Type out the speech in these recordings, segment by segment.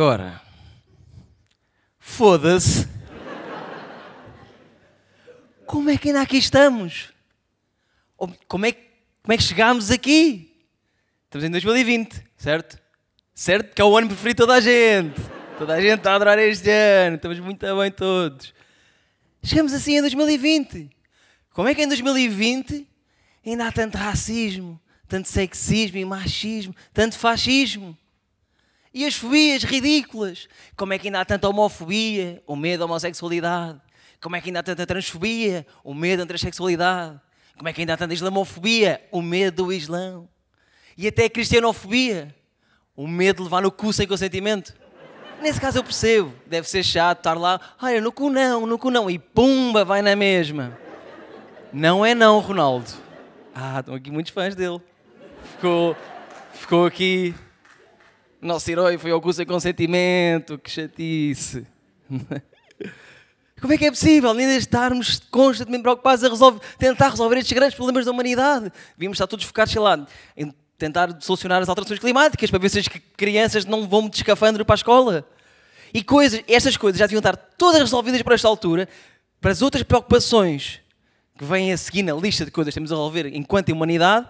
agora. Foda-se. Como é que ainda aqui estamos? Como é, como é que chegámos aqui? Estamos em 2020, certo? Certo? Que é o ano preferido de toda a gente. Toda a gente está a adorar este ano. Estamos muito bem todos. Chegamos assim em 2020. Como é que em 2020 ainda há tanto racismo, tanto sexismo e machismo, tanto fascismo? E as fobias ridículas. Como é que ainda há tanta homofobia, o medo da homossexualidade? Como é que ainda há tanta transfobia, o medo da transexualidade? Como é que ainda há tanta islamofobia, o medo do islão? E até a cristianofobia, o medo de levar no cu sem consentimento. Nesse caso eu percebo, deve ser chato estar lá, olha, no cu não, no cu não, e pumba, vai na mesma. Não é não, Ronaldo. Ah, estão aqui muitos fãs dele. Ficou, ficou aqui nosso herói foi ao curso em consentimento, que chatice. Como é que é possível ainda estarmos constantemente preocupados a resolver, tentar resolver estes grandes problemas da humanidade? Devíamos estar todos focados, sei lá, em tentar solucionar as alterações climáticas para ver se as crianças não vão de escafandro para a escola. E coisas, estas coisas já deviam estar todas resolvidas para esta altura, para as outras preocupações que vêm a seguir na lista de coisas que temos a resolver enquanto humanidade,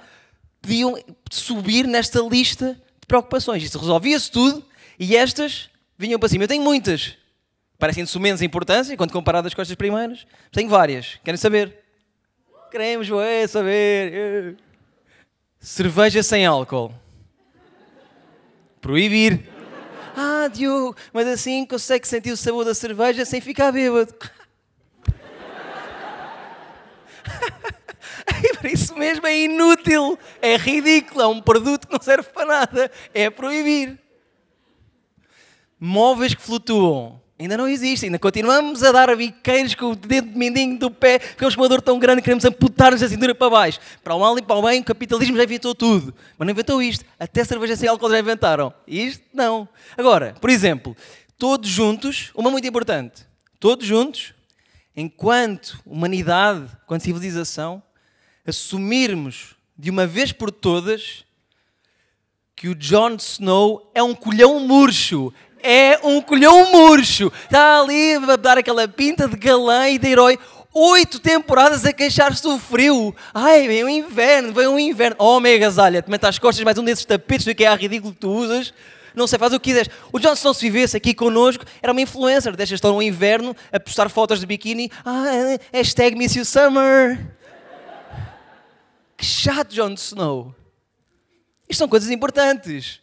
podiam subir nesta lista preocupações. Isso resolvia-se tudo e estas vinham para cima. Eu tenho muitas. Parecem de menos importância quando comparadas com estas primeiras. Tenho várias. Querem saber? Queremos saber. Cerveja sem álcool. Proibir. Ah, Diogo, mas assim consegue sentir o sabor da cerveja sem ficar bêbado. Isso mesmo é inútil, é ridículo, é um produto que não serve para nada, é proibir. Móveis que flutuam. Ainda não existem, ainda continuamos a dar biqueiros com o dedo mendinho do pé, com é um esmagador tão grande que queremos amputar-nos a cintura para baixo. Para o mal e para o bem, o capitalismo já inventou tudo. Mas não inventou isto. Até cerveja sem álcool já inventaram. Isto não. Agora, por exemplo, todos juntos, uma muito importante, todos juntos, enquanto humanidade, enquanto civilização, assumirmos de uma vez por todas que o Jon Snow é um colhão murcho. É um colhão murcho. Está ali a dar aquela pinta de galã e de herói. Oito temporadas a queixar-se do frio. Ai, vem o inverno, vem o inverno. Oh, mega agasalha, te as às costas mais um desses tapetes do que é ridículo que tu usas. Não sei, faz o que quiseres. O Jon Snow, se vivesse aqui connosco, era uma influencer. Deixas estar no inverno a postar fotos de biquíni. Ah, hashtag Miss You Summer. Que chato, Jon Snow. Isto são coisas importantes.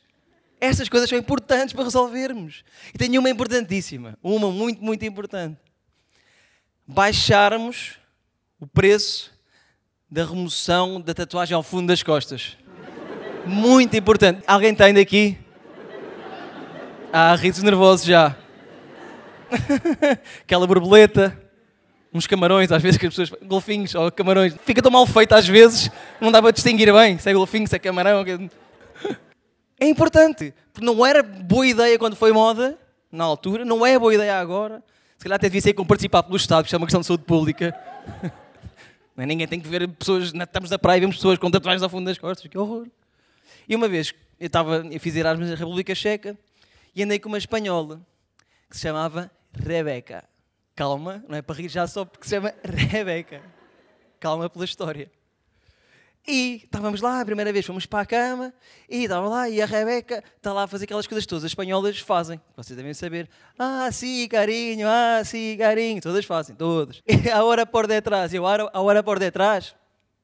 Essas coisas são importantes para resolvermos. E tenho uma importantíssima, uma muito, muito importante. Baixarmos o preço da remoção da tatuagem ao fundo das costas. Muito importante. Alguém tem daqui? Há ah, ritos nervosos já. Aquela borboleta uns camarões, às vezes que as pessoas. golfinhos ou camarões. Fica tão mal feito às vezes, não dá para distinguir bem se é golfinho, se é camarão. É importante, porque não era boa ideia quando foi moda, na altura, não é boa ideia agora. Se calhar até devia ser como participar pelo Estado, porque isto é uma questão de saúde pública. É? Ninguém tem que ver pessoas, estamos na praia e vemos pessoas com tatuagens ao fundo das costas, que horror. E uma vez, eu, estava, eu fiz Erasmus na República Checa e andei com uma espanhola que se chamava Rebeca. Calma, não é para rir já só porque se chama Rebeca. Calma pela história. E estávamos lá, a primeira vez fomos para a cama, e estava lá, e a Rebeca está lá a fazer aquelas coisas todas, as espanholas fazem, vocês devem saber. Ah, sim, sí, carinho, ah, sim, sí, carinho, todas fazem, todas. E a hora por detrás, eu, a hora por detrás,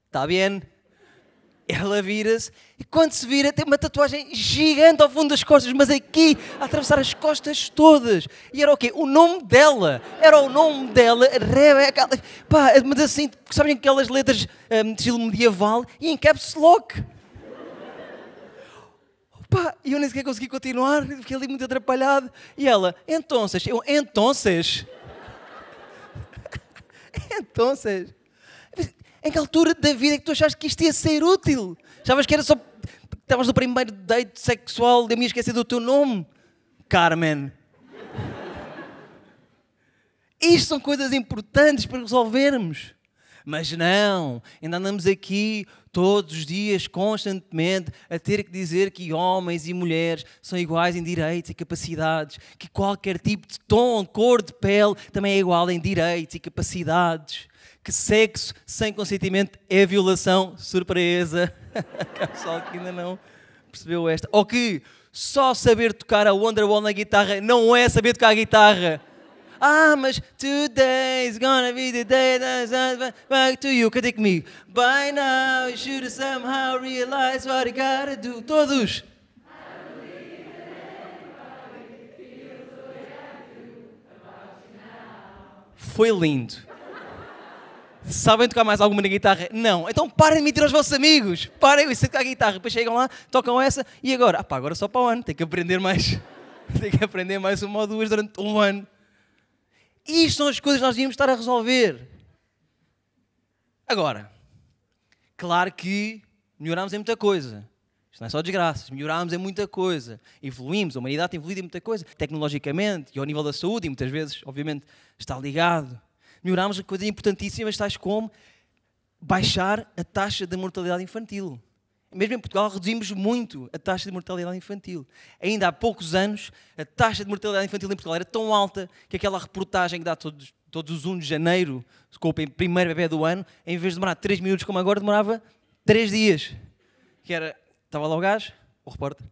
está bem, ela vira-se e quando se vira tem uma tatuagem gigante ao fundo das costas, mas aqui a atravessar as costas todas. E era o quê? O nome dela. Era o nome dela, Rebeca. Pá, mas assim, sabem aquelas letras um, de estilo medieval e em caps lock. Pá, eu nem sequer consegui continuar, fiquei ali muito atrapalhado. E ela, entonces, eu, entonces. entonces. Em que altura da vida é que tu achaste que isto ia ser útil? Achavas que era só. Estavas no primeiro date sexual, eu me esquecer do teu nome. Carmen. Isto são coisas importantes para resolvermos. Mas não, ainda andamos aqui todos os dias, constantemente, a ter que dizer que homens e mulheres são iguais em direitos e capacidades, que qualquer tipo de tom, cor de pele também é igual em direitos e capacidades que sexo sem consentimento é violação. Surpresa! Há pessoal que ainda não percebeu esta. Ou que só saber tocar a Wonderwall na guitarra não é saber tocar a guitarra. Ah, mas today's gonna be the day that back to you. Cadê comigo? By now you should somehow realize what I gotta do. Todos! Foi lindo. Sabem tocar mais alguma na guitarra? Não. Então parem de mentir aos vossos amigos. Parem de tocar a guitarra. Depois chegam lá, tocam essa e agora? Ah pá, agora só para o ano. Tem que aprender mais. Tem que aprender mais uma ou duas durante um ano. Isto são as coisas que nós devíamos estar a resolver. Agora, claro que melhorámos em muita coisa. Isto não é só desgraças. Melhorámos em muita coisa. Evoluímos, a humanidade tem evoluído em muita coisa. Tecnologicamente e ao nível da saúde, e muitas vezes, obviamente, está ligado ignorámos coisas importantíssimas, tais como baixar a taxa de mortalidade infantil. Mesmo em Portugal, reduzimos muito a taxa de mortalidade infantil. Ainda há poucos anos, a taxa de mortalidade infantil em Portugal era tão alta que aquela reportagem que dá todos, todos os 1 de janeiro, com o primeiro bebê do ano, em vez de demorar 3 minutos como agora, demorava 3 dias. Que era, estava lá o gajo, o repórter.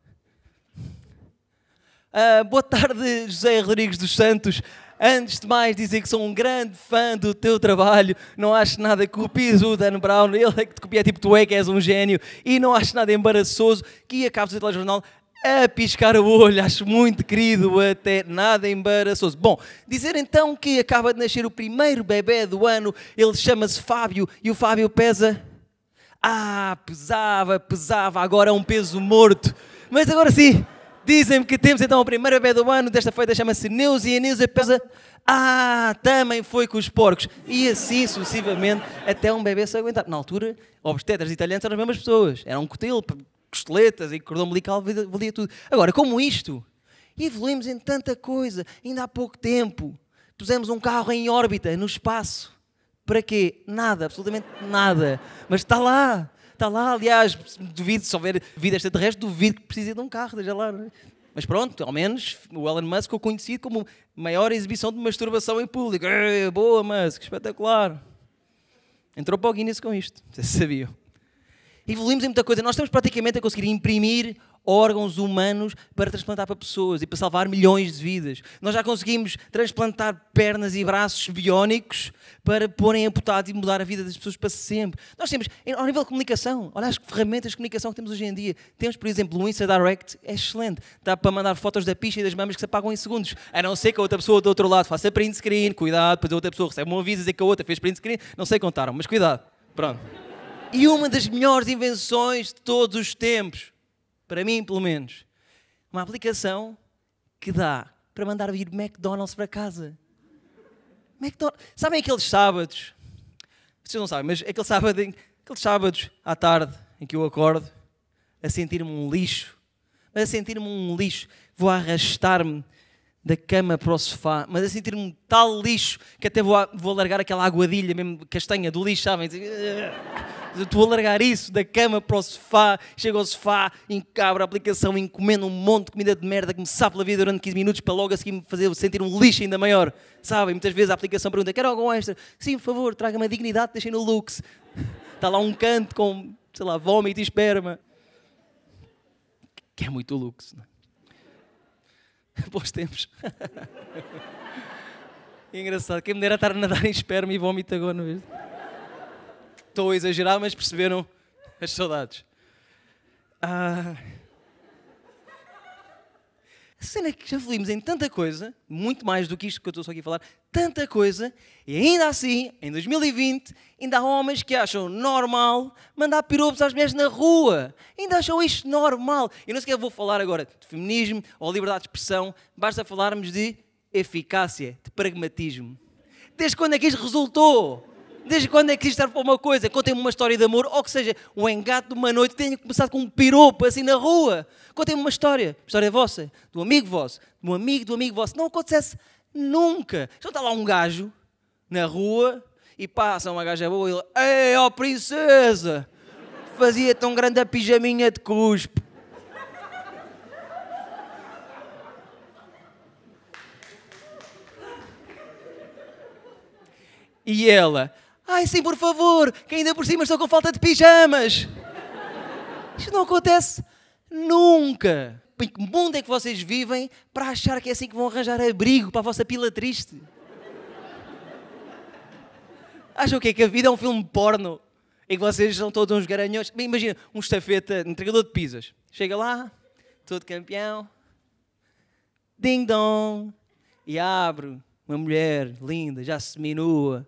Uh, boa tarde, José Rodrigues dos Santos. Antes de mais dizer que sou um grande fã do teu trabalho, não acho nada que copies o Dan Brown, ele é que te copia, é tipo tu é que és um gênio, e não acho nada embaraçoso que acabes o telejornal a piscar o olho, acho muito querido, até nada embaraçoso. Bom, dizer então que acaba de nascer o primeiro bebê do ano, ele chama-se Fábio e o Fábio pesa. Ah, pesava, pesava, agora é um peso morto. Mas agora sim, Dizem-me que temos então o primeiro bebê do ano, desta feita chama-se Neus e a Neusa pesa. Ah, também foi com os porcos. E assim sucessivamente até um bebê se aguentar. Na altura, obstetras italianos eram as mesmas pessoas. Era um cotelo, costeletas e cordão umbilical, valia tudo. Agora, como isto? Evoluímos em tanta coisa. Ainda há pouco tempo pusemos um carro em órbita, no espaço. Para quê? Nada, absolutamente nada. Mas está lá. Está lá, aliás, duvido, se houver vida extraterrestre, duvido que precise de um carro, esteja lá. É? Mas pronto, ao menos o Elon Musk o conhecido como maior exibição de masturbação em público. Ei, boa, Musk, espetacular. Entrou para o Guinness com isto, vocês sabiam. Evoluímos em muita coisa. Nós estamos praticamente a conseguir imprimir órgãos humanos para transplantar para pessoas e para salvar milhões de vidas. Nós já conseguimos transplantar pernas e braços biónicos para porem amputados e mudar a vida das pessoas para sempre. Nós temos, ao nível de comunicação, olha as ferramentas de comunicação que temos hoje em dia. Temos, por exemplo, o Insta Direct, é excelente. Dá para mandar fotos da picha e das mamas que se apagam em segundos. A não ser que a outra pessoa do outro lado faça print screen, cuidado, depois a outra pessoa recebe um aviso e diz que a outra fez print screen. Não sei contaram, mas cuidado. Pronto. E uma das melhores invenções de todos os tempos para mim pelo menos, uma aplicação que dá para mandar vir McDonald's para casa. McDonald's. Sabem aqueles sábados? Vocês não sabem, mas aquele sábado, aqueles sábados à tarde em que eu acordo a sentir-me um lixo, a sentir-me um lixo, vou arrastar-me da cama para o sofá, mas a sentir-me tal lixo que até vou, vou largar aquela aguadilha mesmo castanha do lixo, sabem? Ah, estou a largar isso da cama para o sofá, chego ao sofá, encabro a aplicação, encomendo um monte de comida de merda que me sabe pela vida durante 15 minutos para logo a seguir me fazer sentir um lixo ainda maior, sabem? Muitas vezes a aplicação pergunta: quer algum extra? Sim, por favor, traga-me a dignidade, deixem no Lux. Está lá um canto com, sei lá, vômito e esperma. Que é muito luxo, não é? Bons tempos. Engraçado, quem me dera estar a nadar em esperma e vómito agora, não é? Estou a exagerar, mas perceberam as saudades. Ah. A cena é que já falimos em tanta coisa, muito mais do que isto que eu estou só aqui a falar, tanta coisa e ainda assim, em 2020, ainda há homens que acham normal mandar piropos às mulheres na rua. Ainda acham isto normal. Eu não sequer é vou falar agora de feminismo ou liberdade de expressão, basta falarmos de eficácia, de pragmatismo. Desde quando é que isto resultou? Desde quando é que isto serve para uma coisa? Contem-me uma história de amor, ou que seja, o engate de uma noite tenha começado com um piropo assim na rua. Contem-me uma história, história vossa, do amigo vosso, do amigo do amigo vosso. Não acontecesse Nunca. Só então está lá um gajo na rua e passa uma gaja boa e ele, ei, ó oh, princesa, fazia tão grande a pijaminha de cuspe. E ela, ai sim, por favor, que ainda por cima estou com falta de pijamas. Isto não acontece nunca que mundo é que vocês vivem para achar que é assim que vão arranjar abrigo para a vossa pila triste? Acham o quê? É que a vida é um filme porno e que vocês são todos uns garanhões? Bem, imagina, um estafeta, um entregador de pizzas. Chega lá, todo campeão, ding dong, e abro uma mulher linda, já se minua.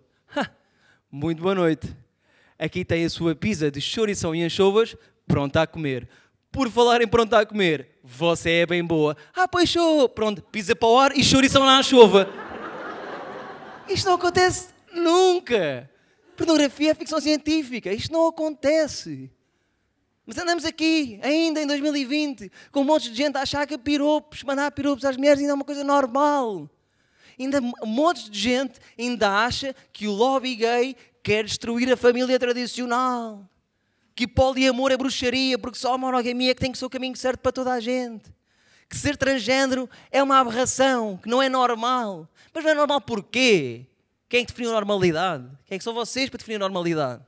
muito boa noite. Aqui tem a sua pizza de chourição e anchovas pronta a comer. Por falar em pronto a comer, você é bem boa. Ah, pois sou. Pronto, pisa para o ar e chourição na chuva. Isto não acontece nunca. Pornografia é ficção científica. Isto não acontece. Mas andamos aqui, ainda em 2020, com um monte de gente a achar que piropos, mandar piropos às mulheres ainda é uma coisa normal. Ainda um monte de gente ainda acha que o lobby gay quer destruir a família tradicional que poliamor é bruxaria, porque só a monogamia é que tem que ser o caminho certo para toda a gente. Que ser transgênero é uma aberração, que não é normal. Mas não é normal porquê? Quem é que definiu normalidade? Quem é que são vocês para definir a normalidade?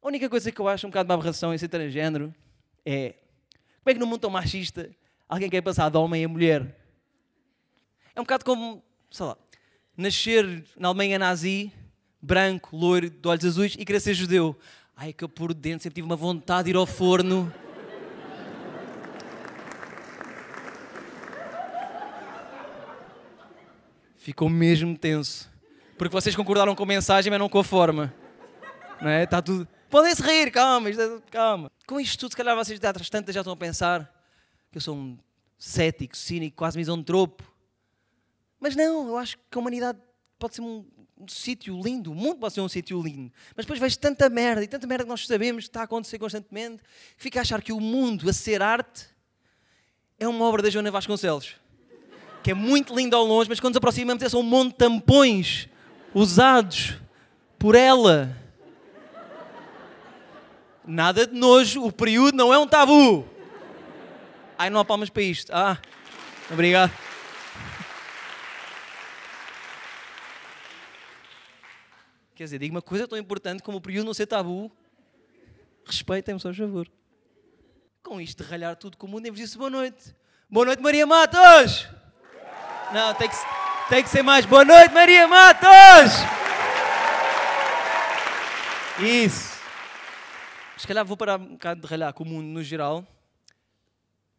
A única coisa que eu acho um bocado de uma aberração em ser transgênero é como é que no mundo tão machista alguém quer passar de homem a mulher? É um bocado como, sei lá, nascer na Alemanha nazi, branco, loiro, de olhos azuis e querer ser judeu. Ai, é que eu por dentro sempre tive uma vontade de ir ao forno. Ficou mesmo tenso. Porque vocês concordaram com a mensagem, mas não com a forma. Não é? Está tudo. Podem-se rir, calma, é calma. Com isto tudo, se calhar vocês às tantas já estão a pensar que eu sou um cético, cínico, quase misontropo. Mas não, eu acho que a humanidade pode ser um um sítio lindo, o mundo pode ser um sítio lindo, mas depois vejo tanta merda e tanta merda que nós sabemos que está a acontecer constantemente, fica a achar que o mundo a ser arte é uma obra da Joana Vasconcelos, que é muito linda ao longe, mas quando nos aproximamos é só um monte de tampões usados por ela. Nada de nojo, o período não é um tabu. Ai, não há palmas para isto. Ah, obrigado. Quer dizer, digo uma coisa tão importante como o período não ser tabu. Respeitem-me, só por favor. Com isto de ralhar tudo com o mundo, eu vos disse boa noite. Boa noite, Maria Matos! Não, tem que, tem que ser mais. Boa noite, Maria Matos! Isso. Se calhar vou parar um bocado de ralhar com o mundo no geral.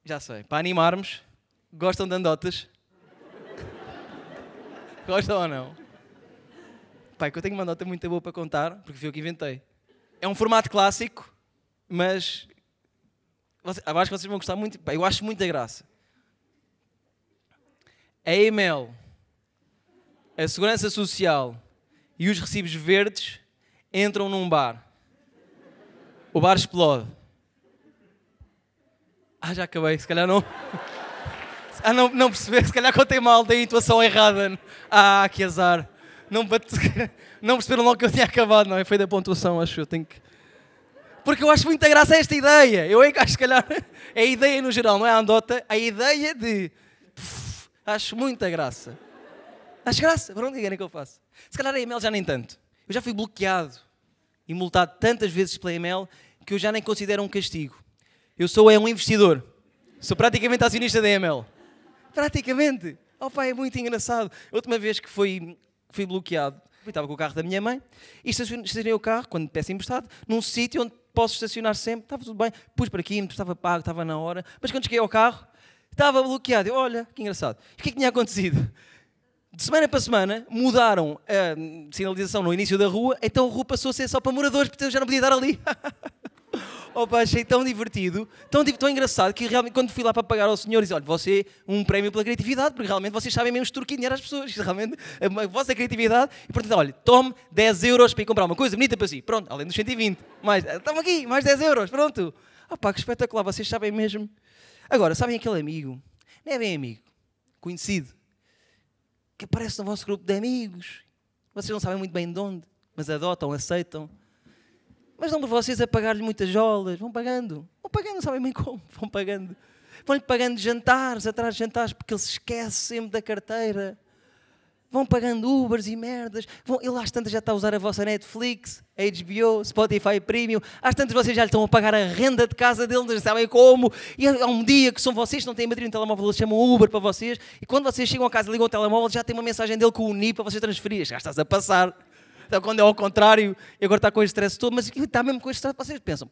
Já sei. Para animarmos, gostam de andotas? Gostam ou não? Pai, que eu tenho uma nota muito boa para contar, porque fui eu que inventei. É um formato clássico, mas eu acho que vocês vão gostar muito. Pai, eu acho muita graça. A e-mail, a segurança social e os recibos verdes entram num bar. O bar explode. Ah, já acabei, se calhar não. Ah, não, não perceber, se calhar contei mal, dei a intuação errada. Ah, que azar não, bate... não perceberam logo que eu tinha acabado, não é? Foi da pontuação, acho eu. Tenho que... Porque eu acho muita graça esta ideia. Eu é que acho, se calhar, é a ideia no geral, não é a andota, a ideia de. Pff, acho muita graça. Acho graça, para onde querem que eu faça? Se calhar a e-mail já nem tanto. Eu já fui bloqueado e multado tantas vezes pela e-mail que eu já nem considero um castigo. Eu sou é um investidor. Sou praticamente acionista da EML. Praticamente. Oh pai é muito engraçado. A última vez que foi fui bloqueado. Eu estava com o carro da minha mãe e estacionei o carro, quando peço emprestado, num sítio onde posso estacionar sempre. Estava tudo bem, pus para aqui, estava pago, estava na hora. Mas quando cheguei ao carro, estava bloqueado. Eu, olha, que engraçado. O que é que tinha acontecido? De semana para semana mudaram a hum, sinalização no início da rua, então a rua passou a ser só para moradores, porque eu já não podia estar ali. Opa, achei tão divertido, tão, tão engraçado, que realmente quando fui lá para pagar ao senhor, disse, olha, você, um prémio pela criatividade, porque realmente vocês sabem mesmo extorquinear as pessoas, realmente, a vossa criatividade, e portanto, olha, tome 10 euros para ir comprar uma coisa bonita para si, pronto, além dos 120, mais, estamos eh, aqui, mais 10 euros, pronto. Opa, que espetacular, vocês sabem mesmo. Agora, sabem aquele amigo, não é bem amigo, conhecido, que aparece no vosso grupo de amigos, vocês não sabem muito bem de onde, mas adotam, aceitam, mas não por vocês a pagar-lhe muitas jolas, vão pagando, vão pagando, não sabem bem como, vão pagando. Vão-lhe pagando jantares, atrás de jantares, porque ele se esquece sempre da carteira. Vão pagando Ubers e merdas. Vão, ele às tantas já está a usar a vossa Netflix, HBO, Spotify Premium. Às tantas vocês já lhe estão a pagar a renda de casa dele, não sabem como. E há é, é um dia que são vocês que não têm bateria no telemóvel, eles chamam Uber para vocês. E quando vocês chegam a casa, ligam o telemóvel, já tem uma mensagem dele com o NIP para vocês transferirem. Já estás a passar. Então, quando é ao contrário, e agora está com o estresse todo, mas está mesmo com o estresse, vocês pensam,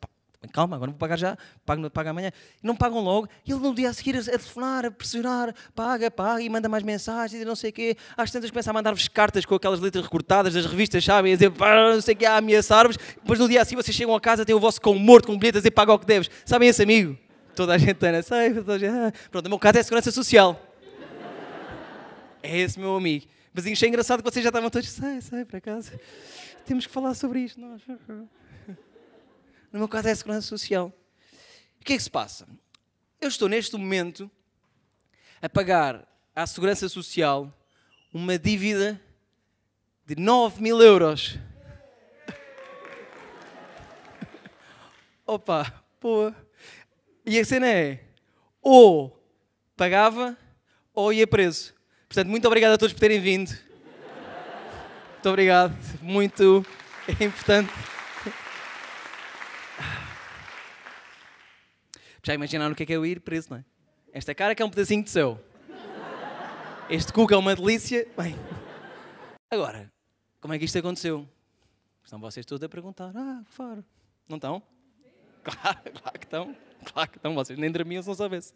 calma, agora vou pagar já, pago, pago amanhã. E não pagam logo. E ele no dia a seguir a telefonar, a pressionar, paga, paga, e manda mais mensagens e não sei o quê. Às tantas começa a mandar-vos cartas com aquelas letras recortadas das revistas, sabem? A dizer, não sei o quê, a ameaçar-vos. Depois no dia a seguir vocês chegam a casa, têm o vosso com morto com bilhetes bilhete a dizer, paga o que deves. Sabem esse amigo? Toda a gente está nessa. Né? Ah, pronto, o meu caso é a segurança social. É esse meu amigo. Mas isso é engraçado que vocês já estavam todos, sai, sai para casa. Temos que falar sobre isto. Nós. No meu caso é a segurança social. O que é que se passa? Eu estou neste momento a pagar à segurança social uma dívida de 9 mil euros. Opa, boa. E a cena é, ou pagava ou ia preso. Portanto, muito obrigado a todos por terem vindo. Muito obrigado. Muito é importante. Já imaginaram o que é que é eu ir preso, não é? Esta cara que é um pedacinho de céu. Este que é uma delícia. Bem, agora, como é que isto aconteceu? Estão vocês todos a perguntar. Ah, Faro. Não estão? Claro, claro que estão. Claro que estão. Vocês nem dormiam se não soubessem.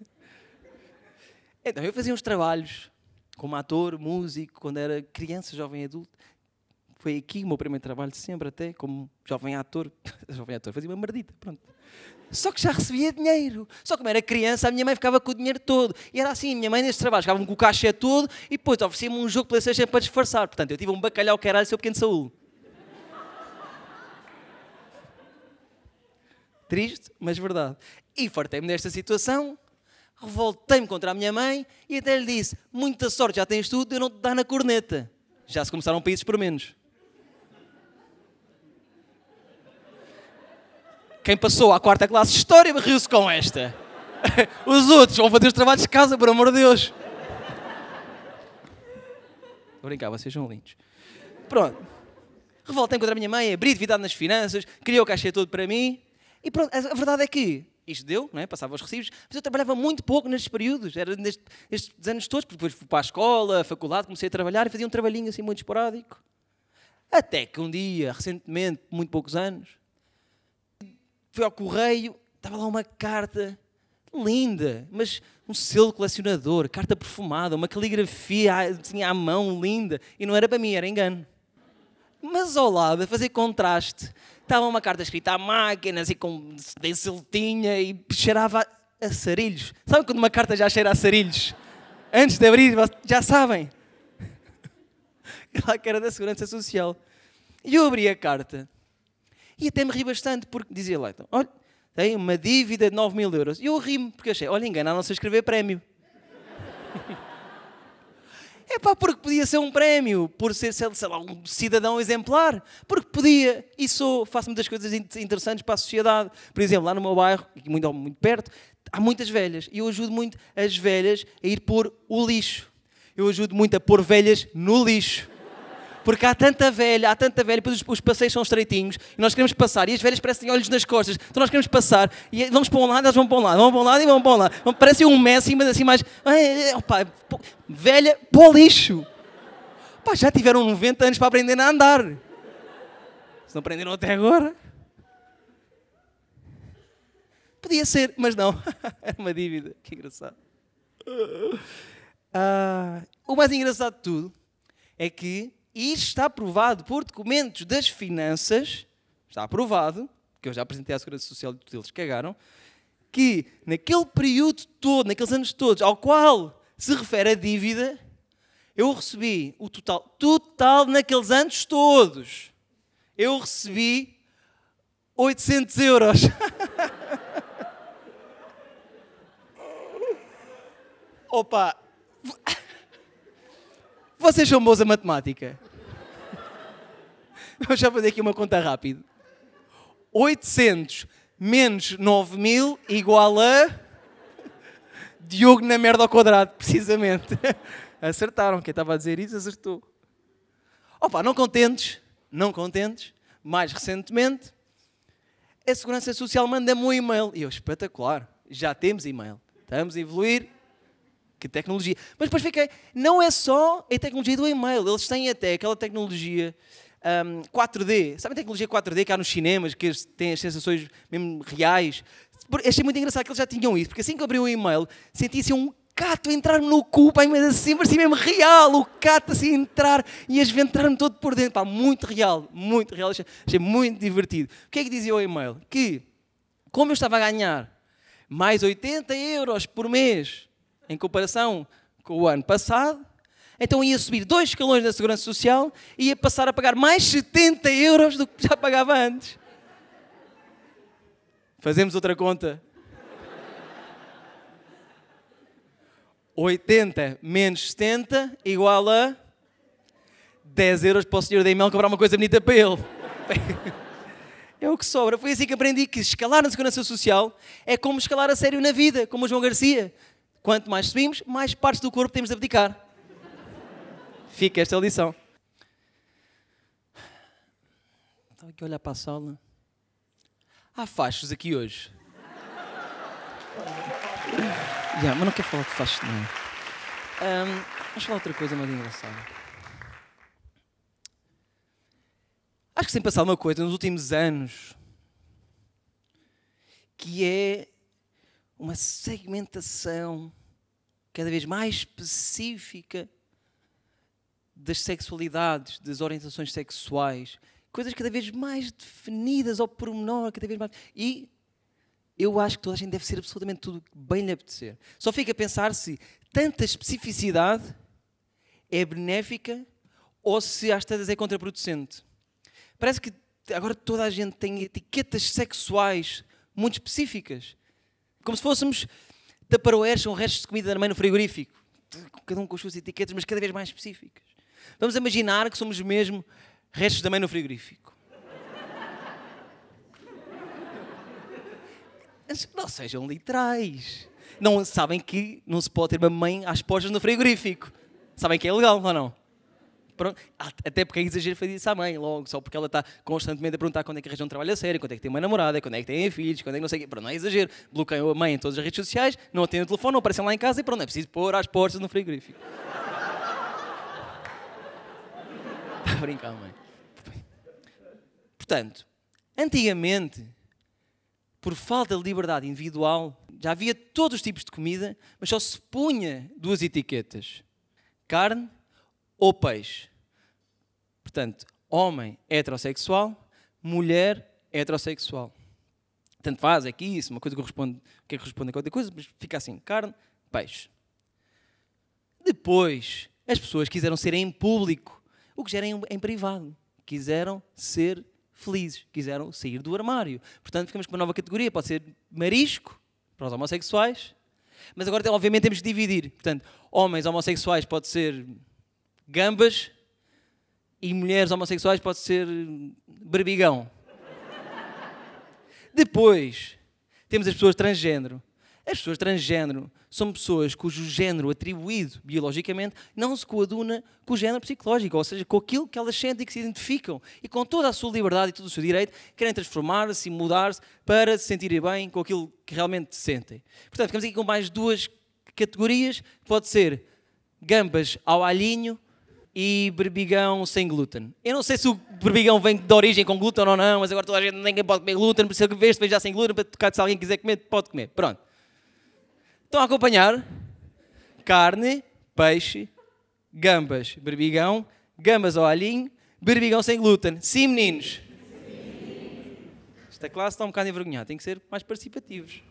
Então, eu fazia uns trabalhos como ator, músico, quando era criança, jovem adulto. Foi aqui o meu primeiro trabalho sempre, até como jovem ator. jovem ator, fazia uma merdita, pronto. Só que já recebia dinheiro. Só que como era criança, a minha mãe ficava com o dinheiro todo. E era assim, a minha mãe neste trabalhos ficava com o caixa todo e depois oferecia-me um jogo de Playstation para disfarçar. Portanto, eu tive um bacalhau caralho, seu pequeno Saúl. Triste, mas verdade. E fartei-me desta situação revoltei-me contra a minha mãe e até lhe disse: Muita sorte, já tens tudo, eu não te dar na corneta. Já se começaram países por menos. Quem passou à quarta classe de História riu-se com esta. Os outros vão fazer os trabalhos de casa, por amor de Deus. Vou brincar, vocês são lindos. Pronto. Revoltei contra a minha mãe, abri devidade nas finanças, criou o cachê todo para mim. E pronto, a verdade é que isto deu, não é? passava os recibos, mas eu trabalhava muito pouco nestes períodos, era nestes, anos todos, porque depois fui para a escola, a faculdade, comecei a trabalhar e fazia um trabalhinho assim muito esporádico. Até que um dia, recentemente, muito poucos anos, fui ao correio, estava lá uma carta linda, mas um selo colecionador, carta perfumada, uma caligrafia ah, tinha à mão linda, e não era para mim, era engano. Mas ao lado, a fazer contraste, Estava uma carta escrita à máquina, assim com denseltinha e cheirava a sarilhos. Sabem quando uma carta já cheira a sarilhos? Antes de abrir, já sabem. Claro que era da Segurança Social. E eu abri a carta. E até me ri bastante, porque dizia lá, então, olha, tem uma dívida de 9 mil euros. E eu ri-me, porque achei, olha, enganaram-se a escrever prémio. É pá, porque podia ser um prémio, por ser, sei lá, um cidadão exemplar. Porque podia, e sou, faço muitas coisas interessantes para a sociedade. Por exemplo, lá no meu bairro, muito, muito perto, há muitas velhas. E eu ajudo muito as velhas a ir pôr o lixo. Eu ajudo muito a pôr velhas no lixo. Porque há tanta velha, há tanta velha, depois os, passeios são estreitinhos e nós queremos passar. E as velhas parecem olhos nas costas. Então nós queremos passar e vamos para um lado, elas vão para um lado, vão para um lado e vão para um lado. Parece um Messi, mas assim mais. opa, velha, para o lixo. Pá, já tiveram 90 anos para aprender a andar. Se não aprenderam até agora. Podia ser, mas não. Era uma dívida. Que engraçado. Ah, o mais engraçado de tudo é que e isto está provado por documentos das finanças, está aprovado, que eu já apresentei à Segurança Social e eles cagaram, que naquele período todo, naqueles anos todos, ao qual se refere a dívida, eu recebi o total, total naqueles anos todos, eu recebi 800 euros. Opa! Vocês são bons a matemática. Vou já fazer aqui uma conta rápida. 800 menos 9 mil igual a Diogo na merda ao quadrado, precisamente. Acertaram, quem estava a dizer isso acertou. Opa, não contentes, não contentes, mais recentemente, a Segurança Social manda-me um e-mail. E eu, espetacular, já temos e-mail, estamos a evoluir, que tecnologia. Mas depois fiquei, não é só a tecnologia do e-mail, eles têm até aquela tecnologia um, 4D. Sabem a tecnologia 4D que há nos cinemas, que tem as sensações mesmo reais? Achei muito engraçado que eles já tinham isso, porque assim que abriu o e-mail, senti se assim um cato entrar no cu, pá, mas assim mesmo real, o cato assim entrar e as ventrar-me todo por dentro, pá, muito real, muito real, achei muito divertido. O que é que dizia o e-mail? Que, como eu estava a ganhar mais 80 euros por mês em comparação com o ano passado, então ia subir dois escalões da Segurança Social e ia passar a pagar mais 70 euros do que já pagava antes. Fazemos outra conta. 80 menos 70 igual a 10 euros para o senhor da comprar uma coisa bonita para ele. É o que sobra. Foi assim que aprendi que escalar na segurança social é como escalar a sério na vida, como o João Garcia. Quanto mais subimos, mais partes do corpo temos de abdicar. Fica esta lição. Estava aqui a olhar para a sala. Há fachos aqui hoje. yeah, mas não quero falar de fachos, não. Um, vamos falar outra coisa mais engraçada. Acho que tem passado uma coisa nos últimos anos que é uma segmentação cada vez mais específica das sexualidades, das orientações sexuais, coisas cada vez mais definidas ao pormenor, cada vez mais. E eu acho que toda a gente deve ser absolutamente tudo bem lhe apetecer. Só fica a pensar se tanta especificidade é benéfica ou se às tantas é contraproducente. Parece que agora toda a gente tem etiquetas sexuais muito específicas. Como se fôssemos taparoeiros com restos de comida na mãe no frigorífico. Cada um com as suas etiquetas, mas cada vez mais específicas. Vamos imaginar que somos mesmo restos da mãe no frigorífico. Não sejam literais. Não sabem que não se pode ter uma mãe às postas no frigorífico. Sabem que é legal ou é não? Pronto. Até porque é exagero fazer isso à mãe, logo, só porque ela está constantemente a perguntar quando é que a região trabalha a é sério, quando é que tem uma namorada, quando é que tem filhos, quando é que não sei o quê. Pronto, não é exagero. Bloqueiam a mãe em todas as redes sociais, não atendem o telefone, não aparecem lá em casa e pronto, é preciso pôr às portas no frigorífico. Está a brincar, mãe. Portanto, antigamente, por falta de liberdade individual, já havia todos os tipos de comida, mas só se punha duas etiquetas: carne ou peixe. Portanto, homem heterossexual, mulher heterossexual. Tanto faz, é que isso, uma coisa que responde, que é responde a qualquer coisa, mas fica assim: carne, peixe. Depois, as pessoas quiseram ser em público o que gerem em privado. Quiseram ser felizes, quiseram sair do armário. Portanto, ficamos com uma nova categoria, pode ser marisco para os homossexuais, mas agora obviamente temos que dividir. Portanto, homens homossexuais pode ser gambas e mulheres homossexuais pode ser berbigão. Depois, temos as pessoas transgênero. As pessoas transgênero são pessoas cujo género atribuído biologicamente não se coaduna com o género psicológico, ou seja, com aquilo que elas sentem e que se identificam. E com toda a sua liberdade e todo o seu direito, querem transformar-se e mudar-se para se sentirem bem com aquilo que realmente sentem. Portanto, ficamos aqui com mais duas categorias, pode ser gambas ao alhinho e berbigão sem glúten. Eu não sei se o berbigão vem de origem com glúten ou não, mas agora toda a gente, ninguém pode comer glúten, por isso é que veste, já sem glúten, para tocar se alguém quiser comer, pode comer. Pronto. Estão a acompanhar? Carne, peixe, gambas, berbigão, gambas ao alhinho, berbigão sem glúten. Sim, meninos. Sim. Esta classe está um bocado envergonhada, tem que ser mais participativos.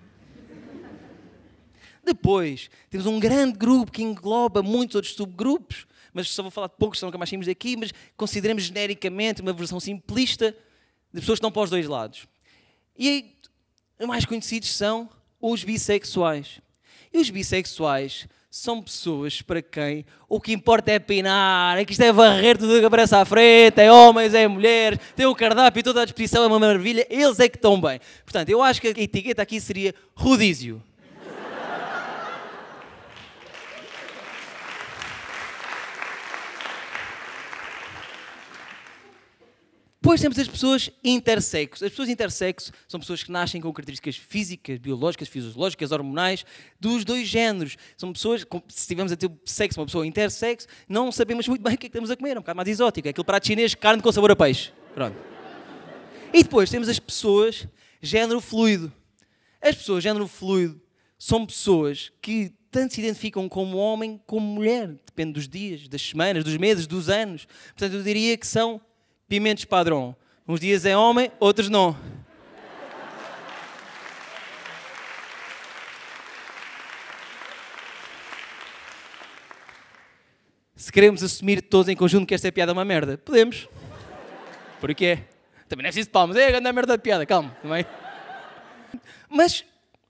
Depois, temos um grande grupo que engloba muitos outros subgrupos, mas só vou falar de poucos, são nunca mais saímos daqui, mas consideremos genericamente uma versão simplista de pessoas que estão para os dois lados. E aí, os mais conhecidos são os bissexuais. E os bissexuais são pessoas para quem o que importa é pinar, é que isto é varrer tudo que aparece à frente, é homens, é mulheres, tem o cardápio e toda a disposição, é uma maravilha, eles é que estão bem. Portanto, eu acho que a etiqueta aqui seria rodízio. Depois temos as pessoas intersexo. As pessoas intersexo são pessoas que nascem com características físicas, biológicas, fisiológicas, hormonais dos dois géneros. São pessoas, se estivermos a ter sexo, uma pessoa intersexo, não sabemos muito bem o que é que estamos a comer. É um bocado mais exótico. É aquele prato chinês, carne com sabor a peixe. Pronto. E depois temos as pessoas género fluido. As pessoas género fluido são pessoas que tanto se identificam como homem como mulher, depende dos dias, das semanas, dos meses, dos anos. Portanto, eu diria que são Pimentos padrão. Uns dias é homem, outros não. Se queremos assumir todos em conjunto que esta é piada é uma merda, podemos. Porquê? É. Também não é preciso de palmas. É, grande merda de piada, calma. Também. Mas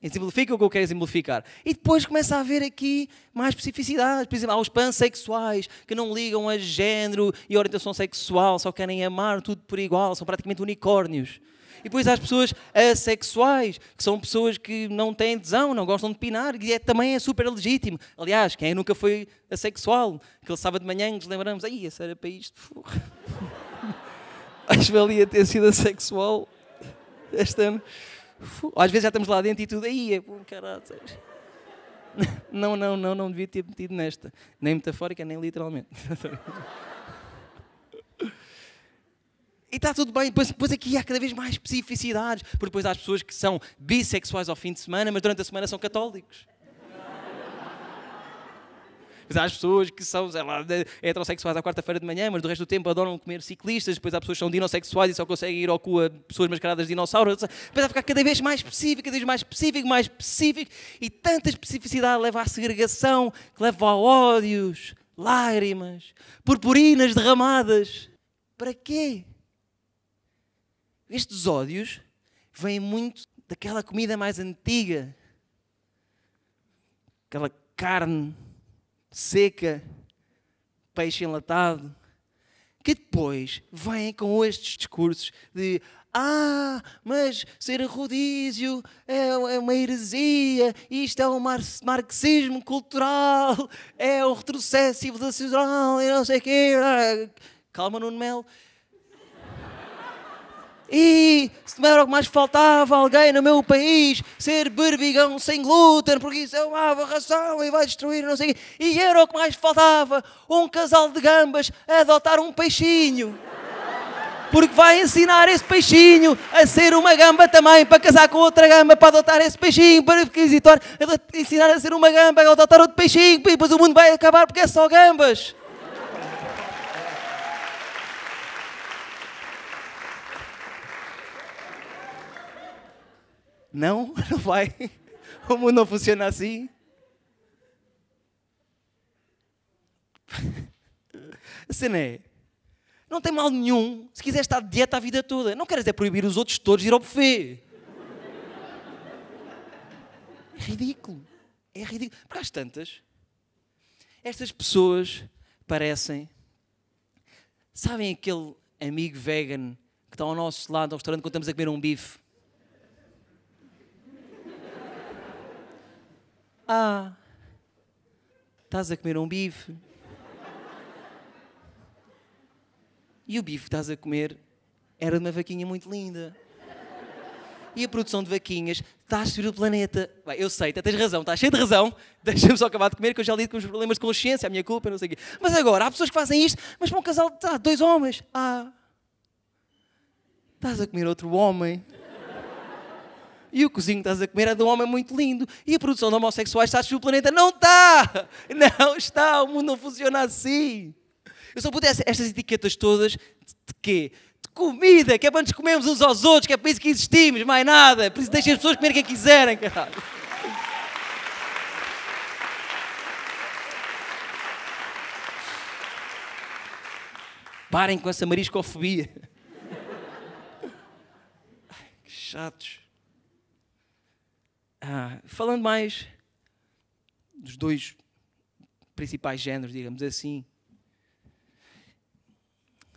Exemplifica o que eu quero exemplificar. E depois começa a haver aqui mais especificidades. Por exemplo, há os pansexuais que não ligam a género e orientação sexual, só querem amar tudo por igual, são praticamente unicórnios. E depois há as pessoas assexuais, que são pessoas que não têm tesão, não gostam de pinar, e é, também é super legítimo. Aliás, quem nunca foi assexual? Aquele sábado de manhã nos lembramos, ai, esse era para isto. Acho que valia ter sido assexual este ano. Às vezes já estamos lá dentro e tudo, aí é bom, caralho. Não, não, não, não devia ter metido nesta. Nem metafórica, nem literalmente. E está tudo bem, depois, depois aqui há cada vez mais especificidades, porque depois há as pessoas que são bissexuais ao fim de semana, mas durante a semana são católicos. Há as pessoas que são, sei lá, heterossexuais à quarta-feira de manhã, mas do resto do tempo adoram comer ciclistas. Depois há pessoas que são dinossexuais e só conseguem ir ao cu a pessoas mascaradas de dinossauros. Depois há ficar cada vez mais específico, cada vez mais específico, mais específico. E tanta especificidade leva à segregação, que leva a ódios, lágrimas, purpurinas derramadas. Para quê? Estes ódios vêm muito daquela comida mais antiga, aquela carne seca, peixe enlatado, que depois vêm com estes discursos de ah, mas ser rodízio é, é uma heresia, isto é o um marxismo cultural, é o retrocesso civilizacional e não sei o quê. Calma, Nuno Melo. E se não era o que mais faltava alguém no meu país ser berbigão sem glúten, porque isso é uma aberração e vai destruir não sei o quê. E era o que mais faltava um casal de gambas a adotar um peixinho. Porque vai ensinar esse peixinho a ser uma gamba também, para casar com outra gamba, para adotar esse peixinho, para visitar, ensinar a ser uma gamba, a adotar outro peixinho, e depois o mundo vai acabar porque é só gambas. Não, não vai. O mundo não funciona assim. A cena é, não tem mal nenhum se quiseres estar de dieta a vida toda. Não queres é proibir os outros todos de ir ao buffet. É ridículo. É ridículo. Porque às tantas, estas pessoas parecem. Sabem aquele amigo vegan que está ao nosso lado ao restaurante quando estamos a comer um bife Ah, estás a comer um bife. E o bife que estás a comer era de uma vaquinha muito linda. E a produção de vaquinhas está a destruir o planeta. Bem, eu sei, tens razão, estás cheio de razão. Deixa-me só acabar de comer, que eu já lido com os problemas de consciência, a minha culpa, não sei o quê. Mas agora, há pessoas que fazem isto, mas para um casal de ah, dois homens. Ah, estás a comer outro homem. E o cozinho que estás a comer é de um homem muito lindo. E a produção de homossexuais está a o planeta. Não está! Não está! O mundo não funciona assim. Eu só pudesse estas etiquetas todas de quê? De comida, que é para nos comermos uns aos outros, que é para isso que existimos, mais nada. É por isso deixem as pessoas comer quem é quiserem, caralho. Parem com essa mariscofobia. Ai, que chatos. Ah, falando mais dos dois principais géneros, digamos assim,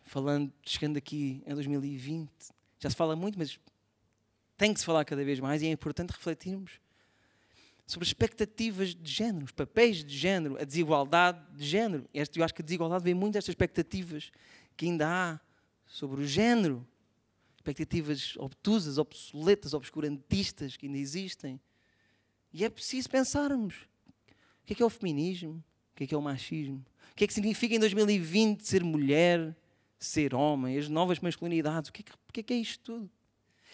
falando, chegando aqui em 2020, já se fala muito, mas tem que se falar cada vez mais e é importante refletirmos sobre expectativas de género, os papéis de género, a desigualdade de género. Eu acho que a desigualdade vem muito destas expectativas que ainda há sobre o género, expectativas obtusas, obsoletas, obscurantistas que ainda existem. E é preciso pensarmos. O que é, que é o feminismo? O que é, que é o machismo? O que é que significa em 2020 ser mulher, ser homem, as novas masculinidades? O que é que, o que, é, que é isto tudo?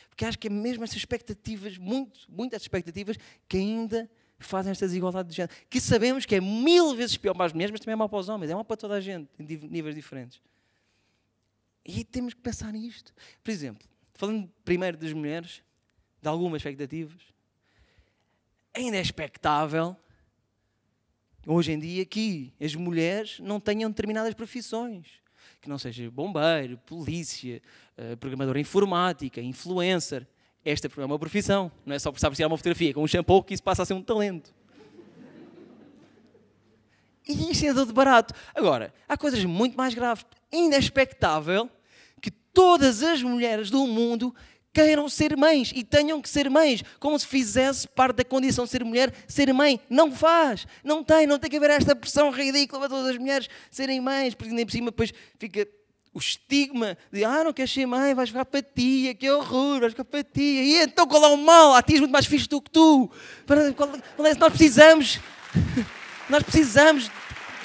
Porque acho que é mesmo essas expectativas, muito, muitas expectativas, que ainda fazem esta desigualdade de género. Que sabemos que é mil vezes pior para as mulheres, mas também é mau para os homens, é mau para toda a gente, em níveis diferentes. E temos que pensar nisto. Por exemplo, falando primeiro das mulheres, de algumas expectativas, é expectável hoje em dia que as mulheres não tenham determinadas profissões. Que não seja bombeiro, polícia, eh, programadora informática, influencer. Esta é uma profissão. Não é só por saber tirar uma fotografia com um shampoo que isso passa a ser um talento. E isto é tudo barato. Agora, há coisas muito mais graves. ainda expectável que todas as mulheres do mundo queiram ser mães e tenham que ser mães, como se fizesse parte da condição de ser mulher, ser mãe. Não faz, não tem, não tem que haver esta pressão ridícula para todas as mulheres serem mães, porque nem por cima depois fica o estigma de ah, não queres ser mãe, vais ficar apatia, que horror, vais ficar apatia. E então qual é o mal? Há tias muito mais fixe do que tu. Qual é, nós precisamos, nós precisamos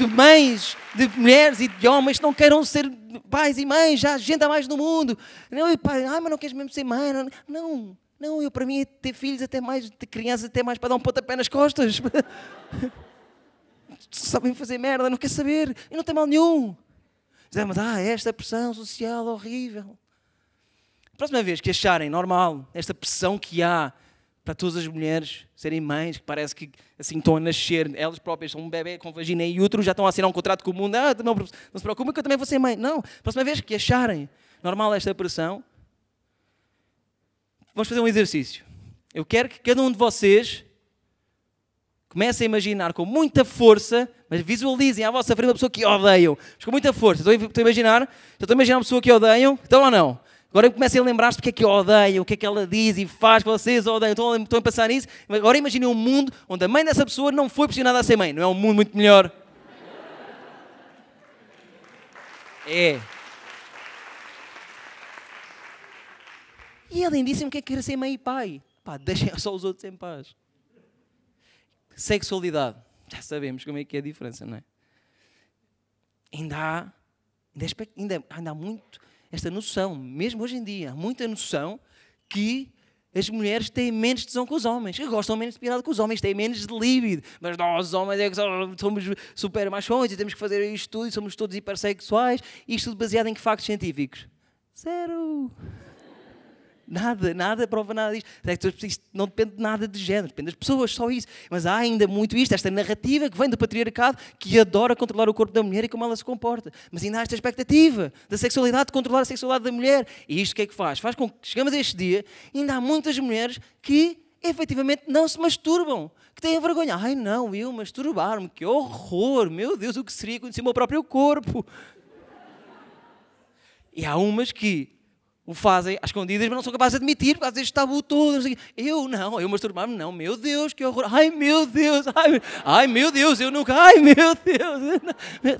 de mães, de mulheres e de homens que não queiram ser pais e mães, já há gente a mais no mundo. Não, eu, pai, ah, mas não queres mesmo ser mãe? Não, não, não eu para mim é ter filhos até mais, ter crianças até mais para dar um pontapé nas costas. Sabem fazer merda, não quer saber. E não tem mal nenhum. Dizemos, ah, esta pressão social horrível. A próxima vez que acharem normal esta pressão que há para todas as mulheres serem mães, que parece que assim estão a nascer, elas próprias são um bebê com vagina e útero, já estão a assinar um contrato com o mundo, ah, não, não se preocupem que eu também vou ser mãe. Não, próxima vez que acharem normal esta pressão, vamos fazer um exercício. Eu quero que cada um de vocês comece a imaginar com muita força, mas visualizem à vossa frente uma pessoa que odeiam, mas com muita força. Estou a imaginar, estou a imaginar uma pessoa que odeiam, então ou não? Agora eu começo a lembrar-se porque é que odeia, o que é que ela diz e faz, vocês odeiam, estão, estão a passar nisso. Agora imagine um mundo onde a mãe dessa pessoa não foi pressionada a ser mãe, não é um mundo muito melhor. É. E além disso, o que é que quer ser mãe e pai? Pá, deixem só os outros em paz. Sexualidade. Já sabemos como é que é a diferença, não é? Ainda há, ainda, há, é ainda há muito esta noção, mesmo hoje em dia, muita noção que as mulheres têm menos tesão que os homens, que gostam menos de piada que os homens, têm menos de líbido. Mas nós, os homens, é que somos super machões e temos que fazer isto tudo e somos todos hipersexuais. Isto tudo baseado em que factos científicos? Zero! Nada, nada prova nada disto. Isto não depende de nada de género, depende das pessoas, só isso. Mas há ainda muito isto, esta narrativa que vem do patriarcado que adora controlar o corpo da mulher e como ela se comporta. Mas ainda há esta expectativa da sexualidade, de controlar a sexualidade da mulher. E isto o que é que faz? Faz com que chegamos a este dia e ainda há muitas mulheres que efetivamente não se masturbam, que têm vergonha. Ai não, eu masturbar-me, que horror, meu Deus, o que seria conhecer o meu próprio corpo. E há umas que o fazem às escondidas, mas não são capazes de admitir por causa deste tabu todo. Não eu não, eu masturbar-me, não, meu Deus, que horror, ai meu Deus, ai, ai meu Deus, eu nunca, ai meu Deus.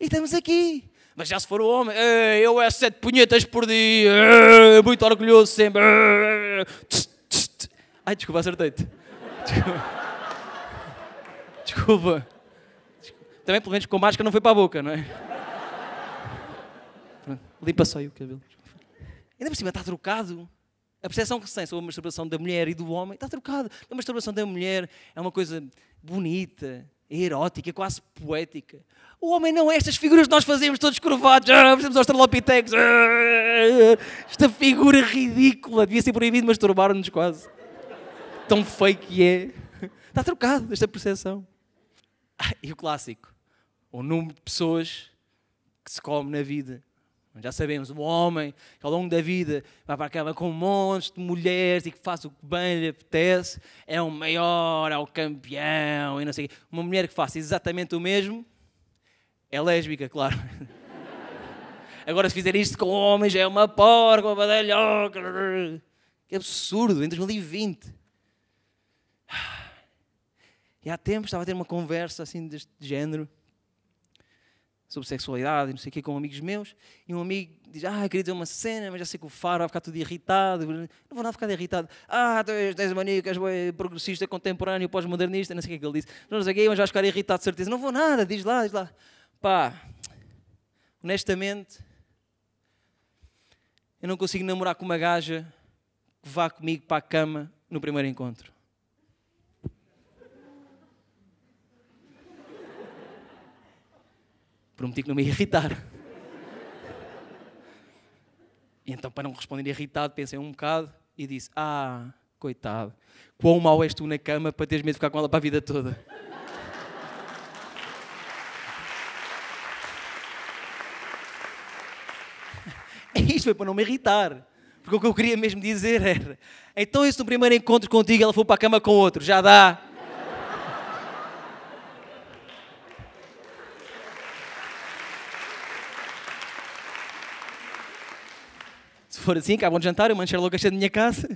E estamos aqui. Mas já se for o homem, eu é sete punhetas por dia, muito orgulhoso sempre. Ai, desculpa, acertei-te. Desculpa. desculpa. Também, pelo menos, com máscara não foi para a boca, não é? Limpa só aí o cabelo. Ainda por cima está trocado. A percepção que se tem sobre a masturbação da mulher e do homem está trocado. A masturbação da mulher é uma coisa bonita, é erótica, é quase poética. O homem não é estas figuras que nós fazemos todos curvados, ah, precisamos aos Ah, esta figura ridícula, devia ser proibido masturbar-nos quase. Tão feio que é. Está trocado esta percepção. Ah, e o clássico, o número de pessoas que se come na vida. Já sabemos, o homem que ao longo da vida vai para a cama com um monte de mulheres e que faz o que bem lhe apetece, é o maior, é o campeão e não sei Uma mulher que faça exatamente o mesmo é lésbica, claro. Agora, se fizer isto com homens, é uma porca, uma badalhoca. Que absurdo, em 2020. E há tempos estava a ter uma conversa assim deste género sobre sexualidade não sei o quê com amigos meus, e um amigo diz, ah, queria dizer uma cena, mas já sei que o Faro vai ficar tudo irritado, não vou nada ficar irritado, ah, tu és, tens mania que és progressista, contemporâneo, pós-modernista, não sei o que é ele diz não sei o quê, mas vais ficar irritado de certeza, não vou nada, diz lá, diz lá. Pá, honestamente, eu não consigo namorar com uma gaja que vá comigo para a cama no primeiro encontro. prometi que não me ia irritar. E então, para não responder irritado, pensei um bocado e disse: Ah, coitado, quão mau és tu na cama para teres medo de ficar com ela para a vida toda. Isto foi para não me irritar. Porque o que eu queria mesmo dizer era: então, esse no primeiro encontro contigo, ela foi para a cama com outro, já dá. for assim, acabam de jantar, eu mando logo esta da minha casa.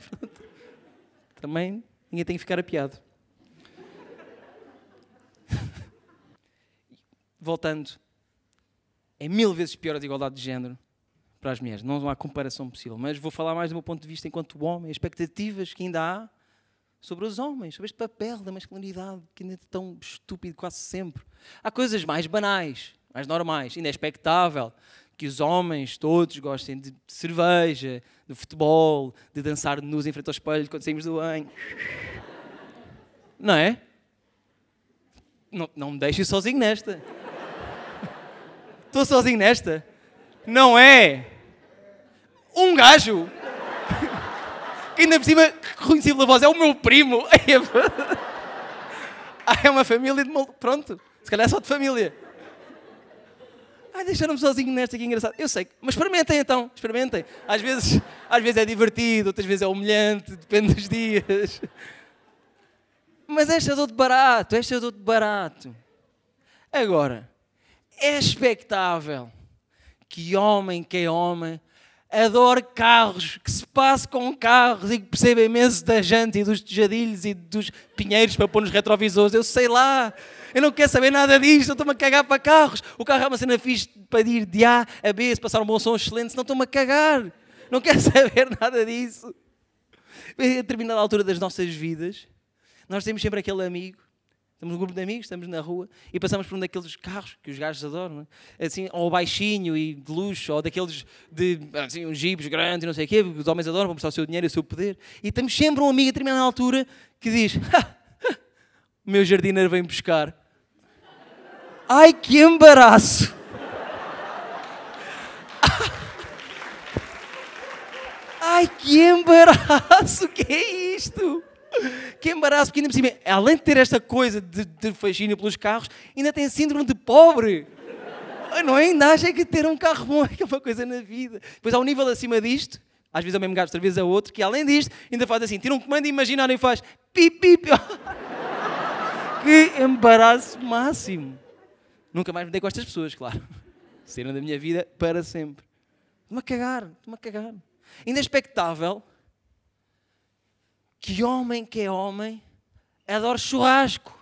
Também ninguém tem que ficar a piado Voltando, é mil vezes pior a desigualdade de género para as mulheres. Não há comparação possível. Mas vou falar mais do meu ponto de vista enquanto homem, as expectativas que ainda há sobre os homens, sobre este papel da masculinidade que ainda é tão estúpido quase sempre. Há coisas mais banais, mais normais, ainda é expectável que os homens todos gostem de cerveja, de futebol, de dançar nus em frente ao espelho quando saímos do banho. Não é? Não, não me deixes sozinho nesta. Estou sozinho nesta. Não é? Um gajo que ainda por cima reconheci pela voz, é o meu primo. Ah, é uma família de Pronto, se calhar é só de família. Ai, deixaram-me sozinho nesta, que engraçado. Eu sei, mas experimentem então, experimentem. Às vezes, às vezes é divertido, outras vezes é humilhante, depende dos dias. Mas esta é do de barato, é do de barato. Agora, é expectável que homem que é homem adore carros, que se passe com carros e que perceba imenso da gente e dos tejadilhos e dos pinheiros para pôr nos retrovisores. Eu sei lá, eu não quero saber nada disto, estou-me a cagar para carros. O carro é uma cena fixe para ir de A a B, se passar um bom som excelente, senão estou-me a cagar. Não quero saber nada disso. A determinada altura das nossas vidas, nós temos sempre aquele amigo Estamos num grupo de amigos, estamos na rua e passamos por um daqueles carros que os gajos adoram, é? assim, ou baixinho e de luxo, ou daqueles de assim, uns jibes grandes e não sei o quê, os homens adoram vão mostrar o seu dinheiro e o seu poder. E temos sempre um amigo a determinada altura que diz: O meu jardineiro vem buscar. Ai, que embaraço! Ai, que embaraço! O que é isto? Que embaraço, porque ainda por cima, além de ter esta coisa de, de fascínio pelos carros, ainda tem síndrome de pobre. Não é? Ainda acha que ter um carro bom é, é uma coisa na vida. Depois há um nível acima disto, às vezes é o mesmo gajo, outras vezes é outro, que além disto, ainda faz assim, tira um comando imaginário e faz Pipi. pip. Que embaraço máximo. Nunca mais me dei com estas pessoas, claro. Saíram da minha vida para sempre. Estou-me a cagar, estou-me a cagar. Ainda é que homem que é homem adora churrasco.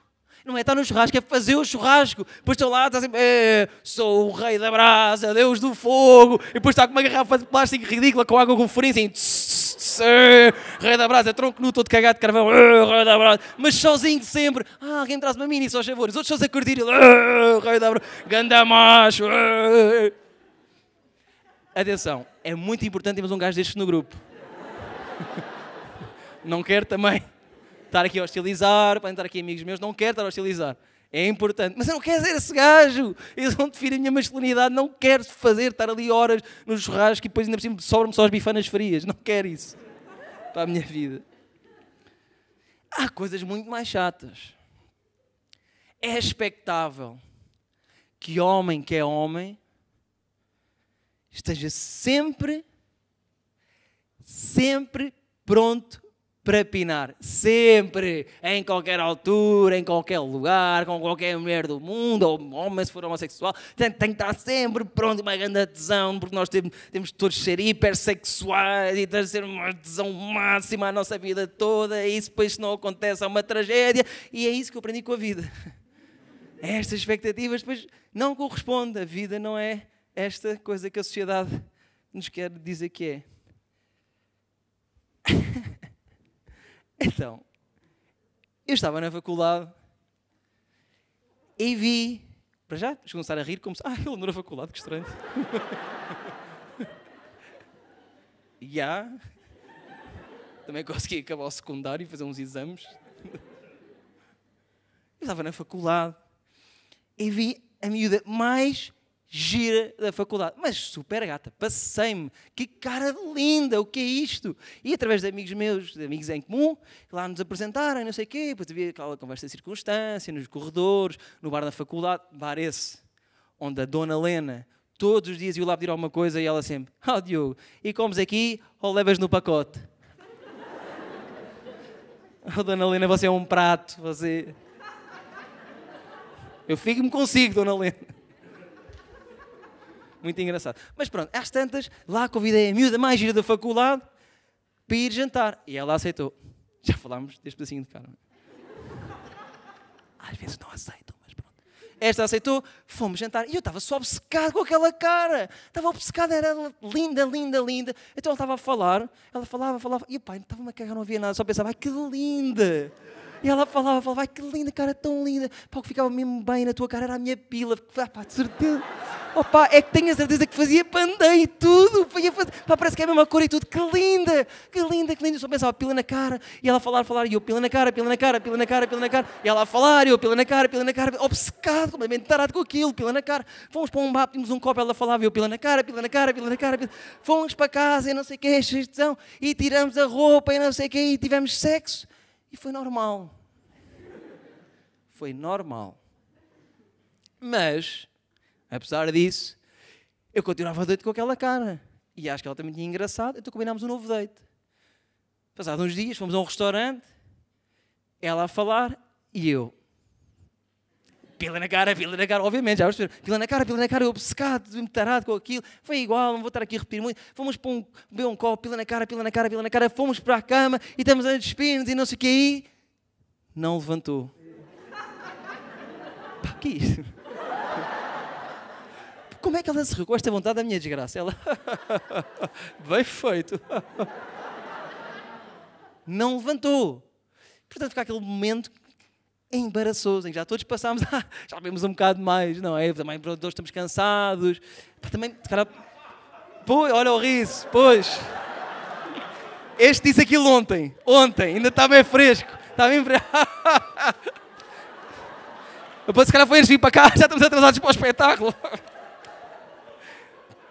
Não é estar no churrasco, é fazer o churrasco. Depois estou lá, está sempre, eh, sou o rei da brasa, Deus do fogo. E depois está com uma garrafa de plástico ridícula com água com furinha, assim, tss, Cristo, Rei da Brasa, é tronco nu, todo cagado de carvão, ah, Rei da Brasa, mas sozinho sempre, ah, alguém traz uma mini, só favor, os outros só se a curtir, Rei da Brasa, ganda macho. Ah. Atenção, é muito importante termos um gajo destes no grupo. Não quero também estar aqui a hostilizar, para entrar aqui amigos meus, não quero estar a hostilizar é importante. Mas eu não quero ser esse gajo. Eles não defino a minha masculinidade. Não quero fazer, estar ali horas no churrasco e depois ainda por cima sobram-me só as bifanas frias. Não quero isso para a minha vida. Há coisas muito mais chatas. É expectável que homem que é homem esteja sempre, sempre pronto para pinar. Sempre, em qualquer altura, em qualquer lugar, com qualquer mulher do mundo, ou homem se for homossexual, tem, tem que estar sempre pronto, uma grande adesão, porque nós temos, temos de todos ser hipersexuais e ter de ser uma adesão máxima à nossa vida toda, e isso depois se não acontece é uma tragédia, e é isso que eu aprendi com a vida. É estas expectativas depois não correspondem, a vida não é esta coisa que a sociedade nos quer dizer que é. Então, eu estava na faculdade e vi. Para já, começar a rir como se. Ah, ele andou na faculdade, que estranho. Já. yeah. Também consegui acabar o secundário e fazer uns exames. Eu estava na faculdade e vi a miúda mais gira da faculdade. Mas super gata, passei-me. Que cara linda, o que é isto? E através de amigos meus, de amigos em comum, lá nos apresentarem, não sei o quê, depois havia aquela conversa de circunstância, nos corredores, no bar da faculdade, bar esse, onde a dona Lena todos os dias ia lá pedir alguma coisa e ela sempre, ah, oh, Diogo, e comes aqui ou levas no pacote? oh, dona Lena, você é um prato, você... Eu fico-me consigo, dona Lena. Muito engraçado. Mas pronto, às tantas, lá convidei a miúda mais gira da faculdade para ir jantar. E ela aceitou. Já falámos deste pedacinho de cara. Às vezes não aceitam, mas pronto. Esta aceitou, fomos jantar. E eu estava só obcecado com aquela cara. Estava obcecado, era linda, linda, linda. Então ela estava a falar, ela falava, falava. E o pai, estava-me a cagar, não havia nada. Só pensava, ai que linda. E ela falava, falava, ai que linda, cara, tão linda. Pá, que ficava mesmo bem na tua cara era a minha pila. Ah, pá, de certeza. Oh, pá, é que tenho a certeza que fazia pandeio e tudo. Fazia, pá, parece que é a mesma cor e tudo. Que linda, que linda, que linda. Eu só pensava, pila na cara. E ela falava, falar, falar. E eu, pila na cara, pila na cara, pila na cara, pila na cara. E ela a falar, eu, pila na cara, pila na cara. Obcecado, completamente tarado com aquilo, pila na cara. Fomos para um bar, pedimos um copo, ela falava, eu, pila na cara, pila na cara, pila na cara. Pila... Fomos para casa e não sei o que, é, e tiramos a roupa e não sei o que, e tivemos sexo. E foi normal. Foi normal. Mas, apesar disso, eu continuava deito com aquela cara. E acho que ela também tinha engraçado, então combinámos um novo deito. Passados uns dias, fomos a um restaurante, ela a falar e eu, pila na cara, pila na cara, obviamente, já perceberam, pila na cara, pila na cara, eu obcecado, metarado com aquilo, foi igual, não vou estar aqui a repetir muito, fomos para um, beber um copo, pila na cara, pila na cara, pila na cara, fomos para a cama e estamos a despir e não sei o que aí, não levantou. Pá, que isso? Como é que ela se recosta com esta vontade da minha desgraça? Ela, bem feito. não levantou. Portanto, fica aquele momento embaraçoso, já todos tipo, passámos, já vemos um bocado mais, não é? Também todos estamos cansados. Pá, também, cara, pois, olha o riso, pois. Este disse aquilo ontem, ontem, ainda está bem fresco, está bem fresco. Depois, se calhar, foi antes de vir para cá, já estamos atrasados para o espetáculo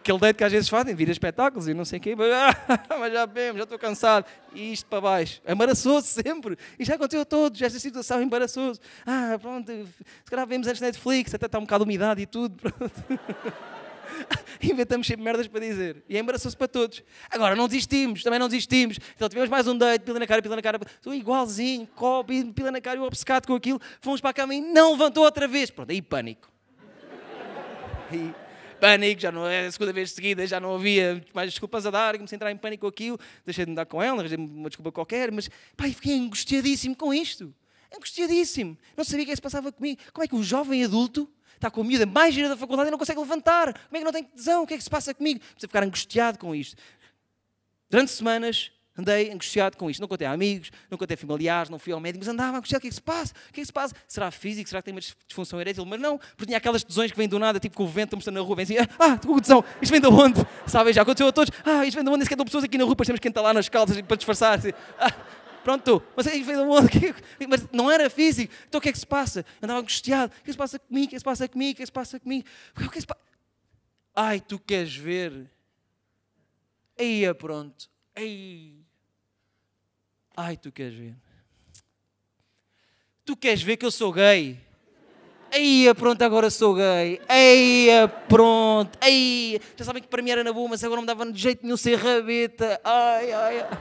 aquele deito que às vezes fazem, vira espetáculos e não sei o quê, mas já bem, já estou cansado, e isto para baixo, embaraçoso sempre, e já aconteceu a todos, esta situação embaraçoso, ah, pronto, se calhar vemos antes Netflix, até está um bocado de umidade e tudo, pronto. Inventamos sempre merdas para dizer. E é embaraçoso para todos. Agora, não desistimos, também não desistimos. Então tivemos mais um date, pila na cara, pila na cara. Estou igualzinho, cobi pila na cara, eu obcecado com aquilo. Fomos para a cama e não levantou outra vez. Pronto, aí pânico. E pânico, já não é a segunda vez seguida, já não havia mais desculpas a dar, comecei a entrar em pânico com aquilo, deixei de me dar com ela, arranjei uma desculpa qualquer, mas pá, fiquei angustiadíssimo com isto. Angustiadíssimo. Não sabia o é que se passava comigo. Como é que um jovem adulto está com a miúda mais gira da faculdade e não consegue levantar? Como é que não tem tesão? O que é que se passa comigo? Comecei a ficar angustiado com isto. Durante semanas, Andei angustiado com isto. Não contei amigos, não contei familiares, não fui ao médico, mas andava angustiado. O que é que se passa? O que é que se passa? Será físico? Será que tem uma disfunção erétil? Mas não, porque tinha aquelas tesões que vêm do nada, tipo com o vento, estamos na rua, vem assim, ah, ah estou com isto vem de onde? Sabem, já aconteceu a todos, ah, isto vem de onde? Nem sequer estão é pessoas aqui na rua, depois temos que entrar lá nas calças para disfarçar. Assim, ah, pronto, mas aí vem de onde? É mas não era físico. Então o que é que se passa? Andava angustiado. O que é que se passa comigo? O que é que se passa comigo? O que é que se passa comigo? O que é que se passa? Ai, tu queres ver? Aí é pronto. Aí Ai, tu queres ver? Tu queres ver que eu sou gay? Aí, pronto, agora sou gay. Aí, pronto. Aí, já sabem que para mim era na boa, mas agora não me dava de jeito nenhum ser rabeta. Ai, ai, ai.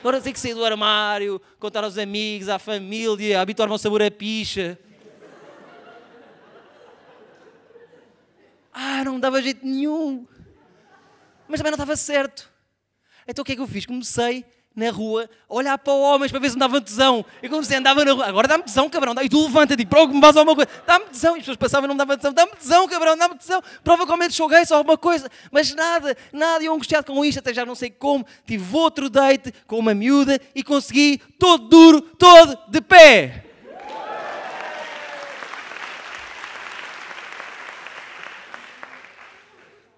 Agora tem que sair do armário, contar aos amigos, à família, habituar-me ao sabor a picha. Ah, não me dava jeito nenhum. Mas também não estava certo. Então o que é que eu fiz? Comecei na rua, a olhar para homens para ver se me davam tesão. Eu comecei, andava na rua, agora dá-me tesão, cabrão. E tu levanta-te, prova que me vais alguma coisa. Dá-me tesão. E as pessoas passavam e não me davam tesão. Dá-me tesão, cabrão, dá-me tesão. Prova que ao menos sou gay, só alguma coisa. Mas nada, nada. Eu angustiado com isto, até já não sei como. Tive outro date com uma miúda e consegui, todo duro, todo de pé.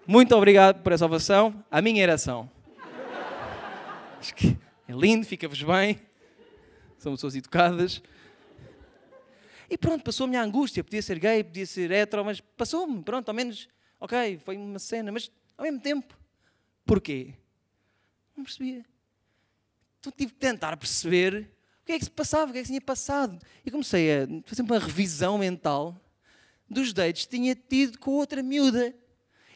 Muito obrigado por essa ovação. A minha oração. Acho que... É lindo, fica-vos bem. São pessoas educadas. E pronto, passou a minha angústia. Podia ser gay, podia ser hetero, mas passou-me. Pronto, ao menos, ok, foi uma cena, mas ao mesmo tempo. Porquê? Não percebia. Então tive que tentar perceber o que é que se passava, o que é que se tinha passado. E comecei a fazer uma revisão mental dos dates que tinha tido com outra miúda.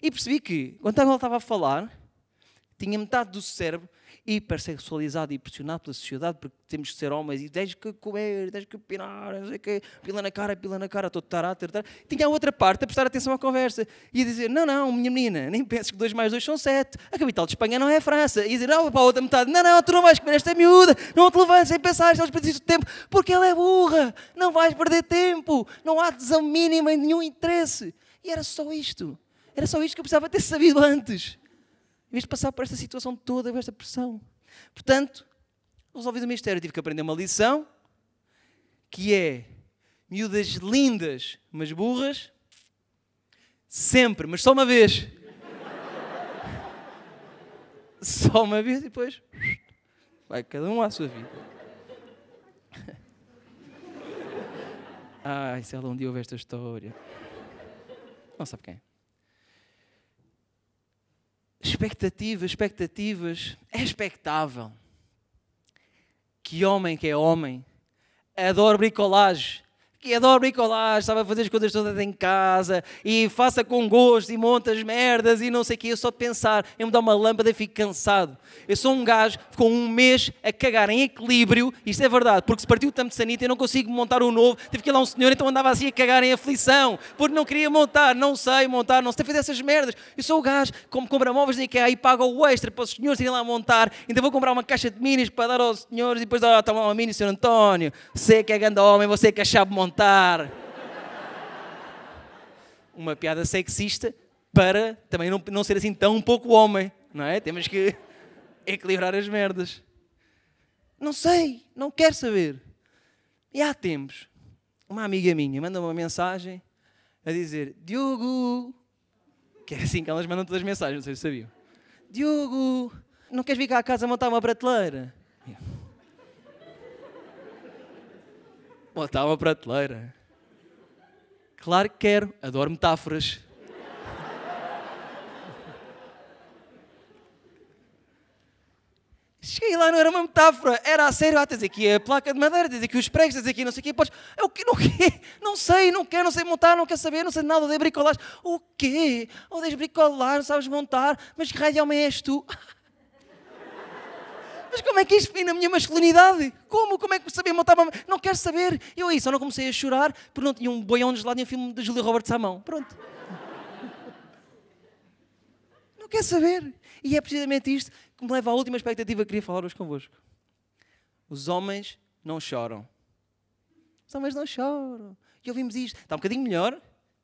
E percebi que, quando ela estava a falar, tinha metade do cérebro hipersexualizado e pressionado pela sociedade, porque temos que ser homens e tens que comer, tens que pinar, não sei o quê, pila na cara, pila na cara, todo tarado, tarado. Tinha a outra parte a prestar atenção à conversa e a dizer: Não, não, minha menina, nem penses que dois mais dois são sete a capital de Espanha não é a França. E dizer: Não, para a outra metade, não, não, tu não vais comer esta miúda, não te levantes sem pensar, estás perdido tempo, porque ela é burra, não vais perder tempo, não há adesão em nenhum interesse. E era só isto, era só isto que eu precisava ter sabido antes. Em vez de passar por esta situação toda, esta pressão. Portanto, resolvi o mistério, tive que aprender uma lição, que é miúdas lindas, mas burras, sempre, mas só uma vez. só uma vez e depois vai cada um à sua vida. Ai, se ela um dia ouve esta história. Não sabe quem. É expectativas, expectativas, é expectável. Que homem que é homem, adoro bricolagem, que adoro bricolagem, estava a fazer as coisas todas em casa e faça com gosto e monta as merdas e não sei o que. Eu só de pensar em mudar uma lâmpada fico cansado. Eu sou um gajo com um mês a cagar em equilíbrio, isto é verdade, porque se partiu o tampo de sanita eu não consigo montar o um novo, Tive que ir lá um senhor, então andava assim a cagar em aflição, porque não queria montar, não sei montar, não sei fazer essas merdas. Eu sou o gajo que como compra móveis de IKEA e paga o extra para os senhores irem lá montar, ainda vou comprar uma caixa de minis para dar aos senhores e depois, ah, toma uma mini, senhor António, você que é grande homem, você que é chave montar contar. Uma piada sexista para também não, não ser assim tão pouco homem, não é? Temos que equilibrar as merdas. Não sei, não quero saber. E há tempos, uma amiga minha manda uma mensagem a dizer: Diogo, que é assim que elas mandam todas as mensagens, não sei se sabiam. Diogo, não queres vir cá à casa montar uma prateleira? Ou está uma prateleira. Claro que quero, adoro metáforas. Cheguei lá, não era uma metáfora, era a sério. Ah, tens aqui a placa de madeira, tens aqui os pregos, tens aqui não sei o quê. Podes... Eu que não quê? Não sei, não quero, não sei montar, não quero saber, não sei nada, odeio bricolagem. O quê? Odeias bricolar, não sabes montar, mas que raio homem és tu? Mas como é que isto vem na minha masculinidade? Como? Como é que sabia montar uma... Não quero saber. Eu aí só não comecei a chorar porque não tinha um boião de gelado e um filme de Julia Roberts à mão. Pronto. Não quero saber. E é precisamente isto que me leva à última expectativa que queria falar hoje convosco. Os homens não choram. Os homens não choram. E ouvimos isto. Está um bocadinho melhor.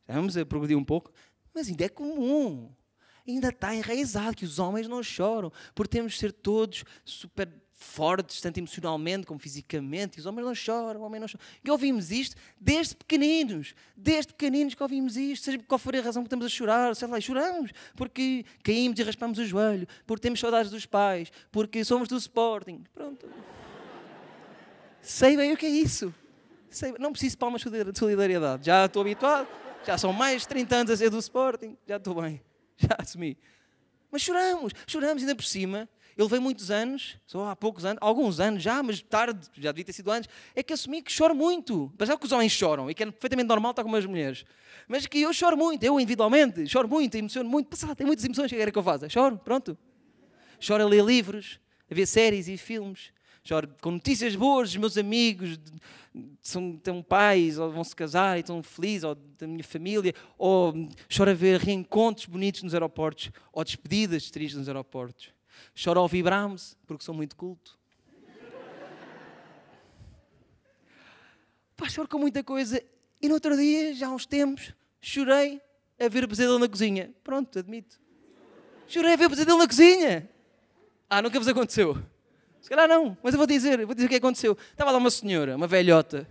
Vamos a progredir um pouco. Mas ainda é comum ainda está enraizado que os homens não choram, por temos de ser todos super fortes, tanto emocionalmente como fisicamente, e os homens não choram, o homem não chora. E ouvimos isto desde pequeninos, desde pequeninos que ouvimos isto, seja qual for a razão que estamos a chorar, sei lá, choramos porque caímos e raspamos o joelho, porque temos saudades dos pais, porque somos do Sporting, pronto. Sei bem o que é isso. Sei, não preciso de palmas de solidariedade, já estou habituado, já são mais de 30 anos a ser do Sporting, já estou bem. já assumi. Mas choramos, choramos ainda por cima. Ele veio muitos anos, só há poucos anos, alguns anos já, mas tarde, já devia ter sido antes, é que assumi que choro muito. Mas é que os homens choram, e que é perfeitamente normal estar com as mulheres. Mas que eu choro muito, eu individualmente, choro muito, emociono muito. Passado, tem muitas emoções, o que é que eu faço? Choro, pronto. Choro a ler livros, a ver séries e filmes choro com notícias boas dos meus amigos, são, têm pais, ou vão se casar e estão felizes, ou da minha família, ou choro a ver reencontros bonitos nos aeroportos, ou despedidas tristes nos aeroportos. Choro ao vibrarmos, porque sou muito culto. Pá, choro com muita coisa. E no outro dia, já há uns tempos, chorei a ver o pesadelo na cozinha. Pronto, admito. Chorei a ver o pesadelo na cozinha. Ah, nunca vos aconteceu. Se calhar não, mas eu vou dizer, vou dizer o que aconteceu. Estava lá uma senhora, uma velhota,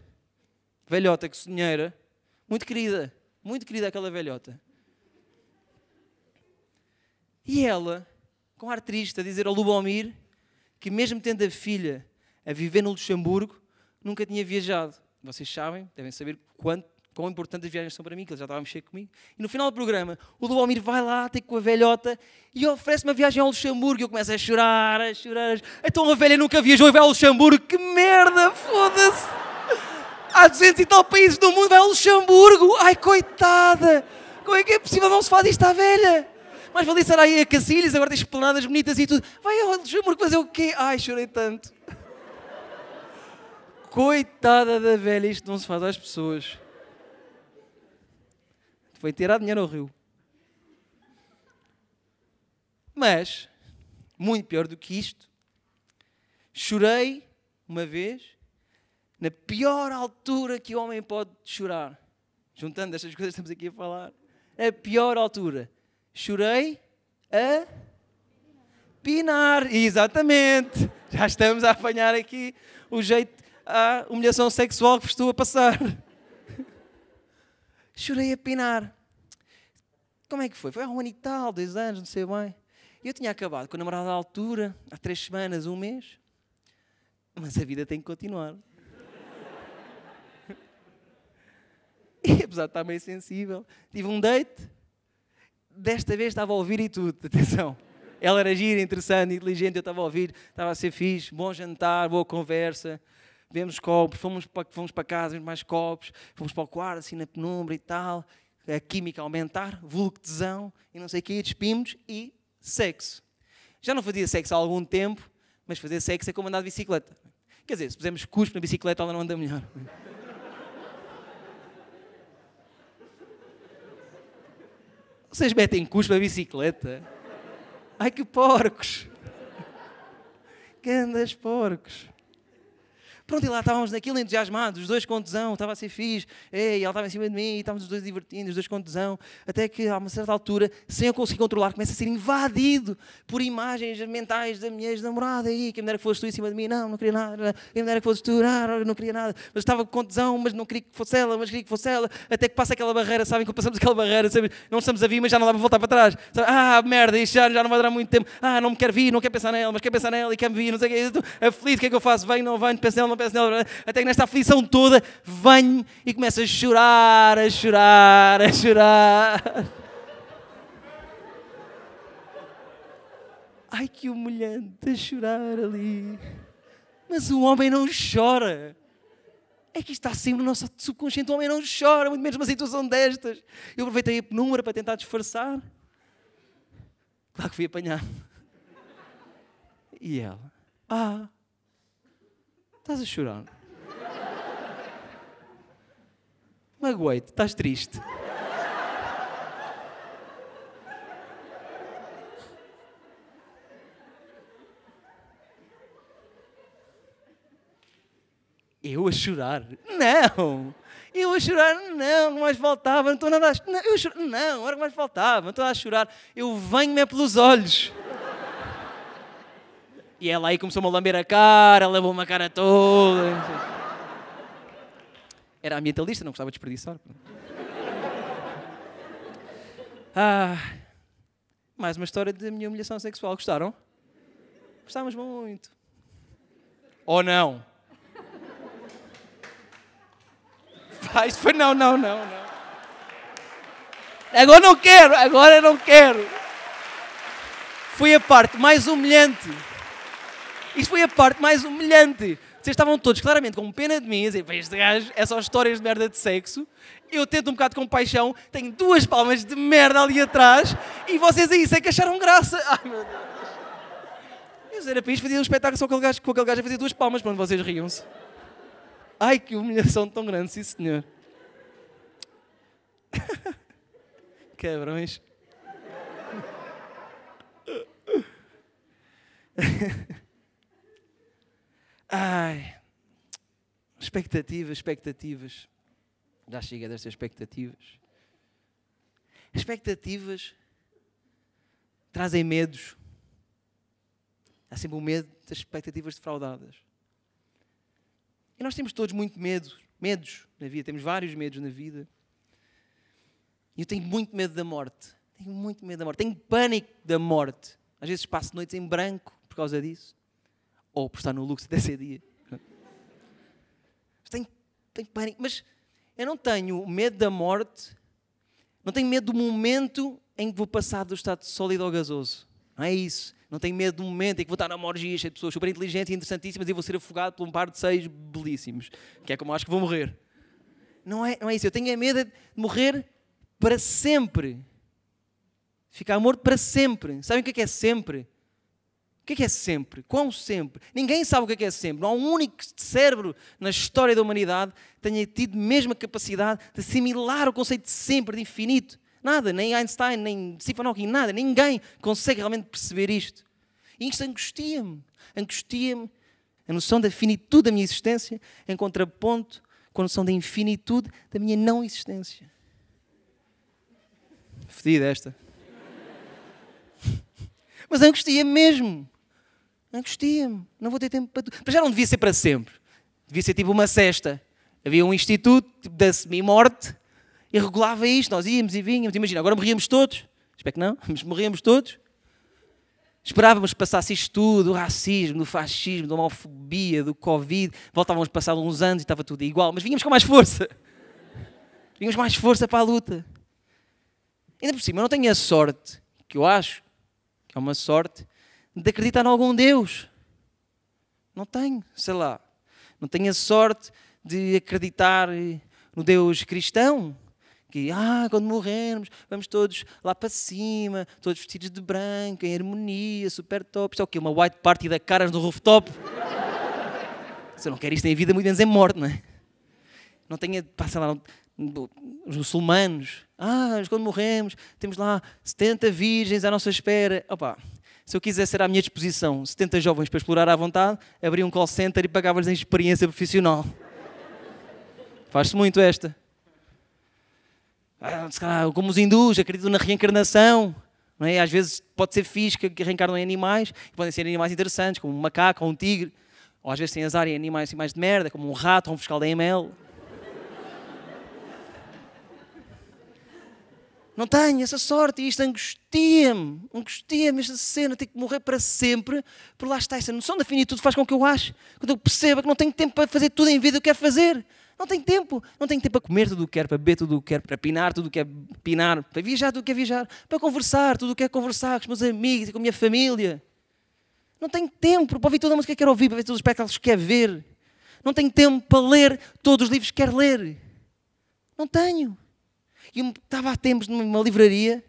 velhota, que sonheira, muito querida, muito querida aquela velhota. E ela, com ar triste, a dizer ao Lubomir que, mesmo tendo a filha a viver no Luxemburgo, nunca tinha viajado. Vocês sabem, devem saber quanto quão importantes as viagens são para mim, que ele já estava a mexer comigo. E no final do programa, o Luomir vai lá, tem com a velhota e oferece-me uma viagem ao Luxemburgo. E eu começo a chorar, a chorar. Então a velha nunca viajou e vai ao Luxemburgo. Que merda, foda-se! Há 200 e tal países do mundo, vai ao Luxemburgo! Ai, coitada! Como é que é possível não se fazer isto à velha? Mas valia estar aí a Cacilhas, agora tem esplanadas bonitas e tudo. Vai ao Luxemburgo fazer o quê? Ai, chorei tanto. Coitada da velha, isto não se faz às pessoas. Foi tirar dinheiro ao rio. Mas, muito pior do que isto, chorei uma vez na pior altura que o homem pode chorar. Juntando estas coisas que estamos aqui a falar. A pior altura. Chorei a pinar. Exatamente. Já estamos a apanhar aqui o jeito a humilhação sexual que vos estou a passar chorei a pinar. Como é que foi? Foi há um ano e tal, dois anos, não sei bem. Eu tinha acabado com a namorada à altura, há três semanas, um mês. Mas a vida tem que continuar. E apesar de estar meio sensível, tive um date. Desta vez estava a ouvir e tudo, atenção. Ela era gira, interessante, inteligente, eu estava a ouvir, estava a ser fixe, bom jantar, boa conversa bebemos copos, fomos para, fomos para casa, mais copos, fomos para o quarto, assim na penumbra e tal, a química a aumentar, vulctesão e não sei o quê, despimos e sexo. Já não fazia sexo há algum tempo, mas fazer sexo é como andar de bicicleta. Quer dizer, se pusermos cuspo na bicicleta, ela não anda melhor. Vocês metem cuspo na bicicleta? Ai que porcos! andas porcos! Pronto, e lá estávamos naquilo entusiasmados, os dois com tesão, estava a ser fixe, e ela estava em cima de mim, e estávamos os dois divertindo, os dois com tesão, até que a uma certa altura, sem eu conseguir controlar, começa a ser invadido por imagens mentais da minha ex-namorada, e que a mulher que fosse tu em cima de mim, não, não queria nada, e a mulher que fosse tu, não, não queria nada, mas estava com tesão, mas não queria que fosse ela, mas queria que fosse ela, até que passa aquela barreira, sabem, que passamos aquela barreira, sabe, não estamos a vir, mas já não dá para voltar para trás, sabe, ah, merda, isto já, já não vai durar muito tempo, ah, não me quero vir, não quero pensar nela, mas quero pensar nela e quero vir, não sei o que, aflito, o que é que eu faço, venho, não venho, penso nela, não peço nela, até que nesta aflição toda venho e começo a chorar, a chorar, a chorar. Ai que humilhante a chorar ali. Mas o homem não chora. É que isto está sempre no nosso subconsciente. O homem não chora, muito menos numa situação destas. Eu aproveitei a penumbra para tentar disfarçar. Claro que fui apanhado. E ela, ah, Estás a chorar? Magoei-te, estás triste. Eu a chorar? Não! Eu a chorar? Não, mais faltava, não estou nada a chorar. Não, não, era que mais faltava, não estou a chorar. Eu venho-me é pelos olhos. E ela aí começou-me a lamber a cara, levou-me a cara toda. Era ambientalista, não gostava de desperdiçar. Ah, mais uma história da minha humilhação sexual. Gostaram? Gostámos muito. Ou não? Faz, foi não, não, não, não. Agora não quero, agora não quero. Foi a parte mais humilhante. Isto foi a parte mais humilhante. Vocês estavam todos claramente com pena de mim, a dizer, este gajo é só histórias de merda de sexo. Eu tento um bocado de compaixão, tenho duas palmas de merda ali atrás e vocês aí sei que acharam graça. Ai meu Deus. E os Erapins faziam um espetáculo só com aquele gajo, com aquele gajo a fazer duas palmas, quando vocês riam-se. Ai que humilhação tão grande, sim senhor. Quebrões. Ai, expectativas, expectativas. Já chega destas expectativas. Expectativas trazem medos. Há sempre o medo das expectativas defraudadas. E nós temos todos muito medo, medos na vida, temos vários medos na vida. E eu tenho muito medo da morte. Tenho muito medo da morte. Tenho pânico da morte. Às vezes passo noites em branco por causa disso ou por estar no luxo desse dia. Mas tenho, tenho pânico, mas eu não tenho medo da morte, não tenho medo do momento em que vou passar do estado sólido ao gasoso. Não é isso. Não tenho medo do momento em que vou estar na morgia cheia de pessoas super inteligentes e interessantíssimas e vou ser afogado por um par de seis belíssimos, que é como acho que vou morrer. Não é, não é isso. Eu tenho é medo de morrer para sempre. Ficar morto para sempre. Sabem o que é, que é sempre? O é que é sempre? Quão sempre? Ninguém sabe o é que é sempre. Não há um único cérebro na história da humanidade que tenha tido mesmo a capacidade de assimilar o conceito de sempre, de infinito. Nada, nem Einstein, nem Stephen Hawking, nada. Ninguém consegue realmente perceber isto. E isto angustia-me. Angustia-me a noção da finitude da minha existência em contraponto com a noção da infinitude da minha não existência. Fedida esta. Mas angustia mesmo angustia-me, não vou ter tempo para tudo. mas já não devia ser para sempre, devia ser tipo uma cesta. Havia um instituto tipo, da semi-morte e regulava isto, nós íamos e vinhamos. Imagina, agora morríamos todos, espero que não, mas morríamos todos. Esperávamos que passasse isto tudo, o racismo, do fascismo, da homofobia, do Covid. Voltávamos passar uns anos e estava tudo igual, mas vinhamos com mais força. Vinhamos com mais força para a luta. Ainda por cima, eu não tenho a sorte, que eu acho que é uma sorte, de acreditar em algum Deus. Não tenho, sei lá. Não tenho a sorte de acreditar eh, no Deus cristão. Que, ah, quando morrermos, vamos todos lá para cima, todos vestidos de branco, em harmonia, super top. Isto é o quê? Uma white party da caras no rooftop? Se eu não quero isto em vida, muito menos em morte, não é? Não tenho, sei lá, os muçulmanos. Ah, quando morremos, temos lá 70 virgens à nossa espera. Opa, se eu quisesse, era à minha disposição 70 jovens para explorar à vontade, abria um call center e pagava-lhes em experiência profissional. Faz-se muito esta. Ah, como os hindus acreditam na reencarnação, não é? às vezes pode ser física que reencarnam em animais, podem ser animais interessantes, como um macaco ou um tigre, ou às vezes tem azar em animais assim, mais de merda, como um rato ou um fiscal da ML. Não tenho essa sorte e isto angustia-me, angustia-me esta cena, tenho que morrer para sempre, por lá está essa noção da finitude faz com que eu ache, quando eu perceba que não tenho tempo para fazer tudo em vida o que quero fazer, não tenho tempo, não tenho tempo para comer tudo o que quero, para beber tudo o que quero, para pinar tudo o que é pinar, para viajar tudo o que é viajar, para conversar tudo o que é conversar com os meus amigos e com a minha família. Não tenho tempo para ouvir toda a música que quero ouvir, para ver todos os espetáculos que quero ver. Não tenho tempo para ler todos os livros que quero ler. Não tenho. E estava há tempos numa livraria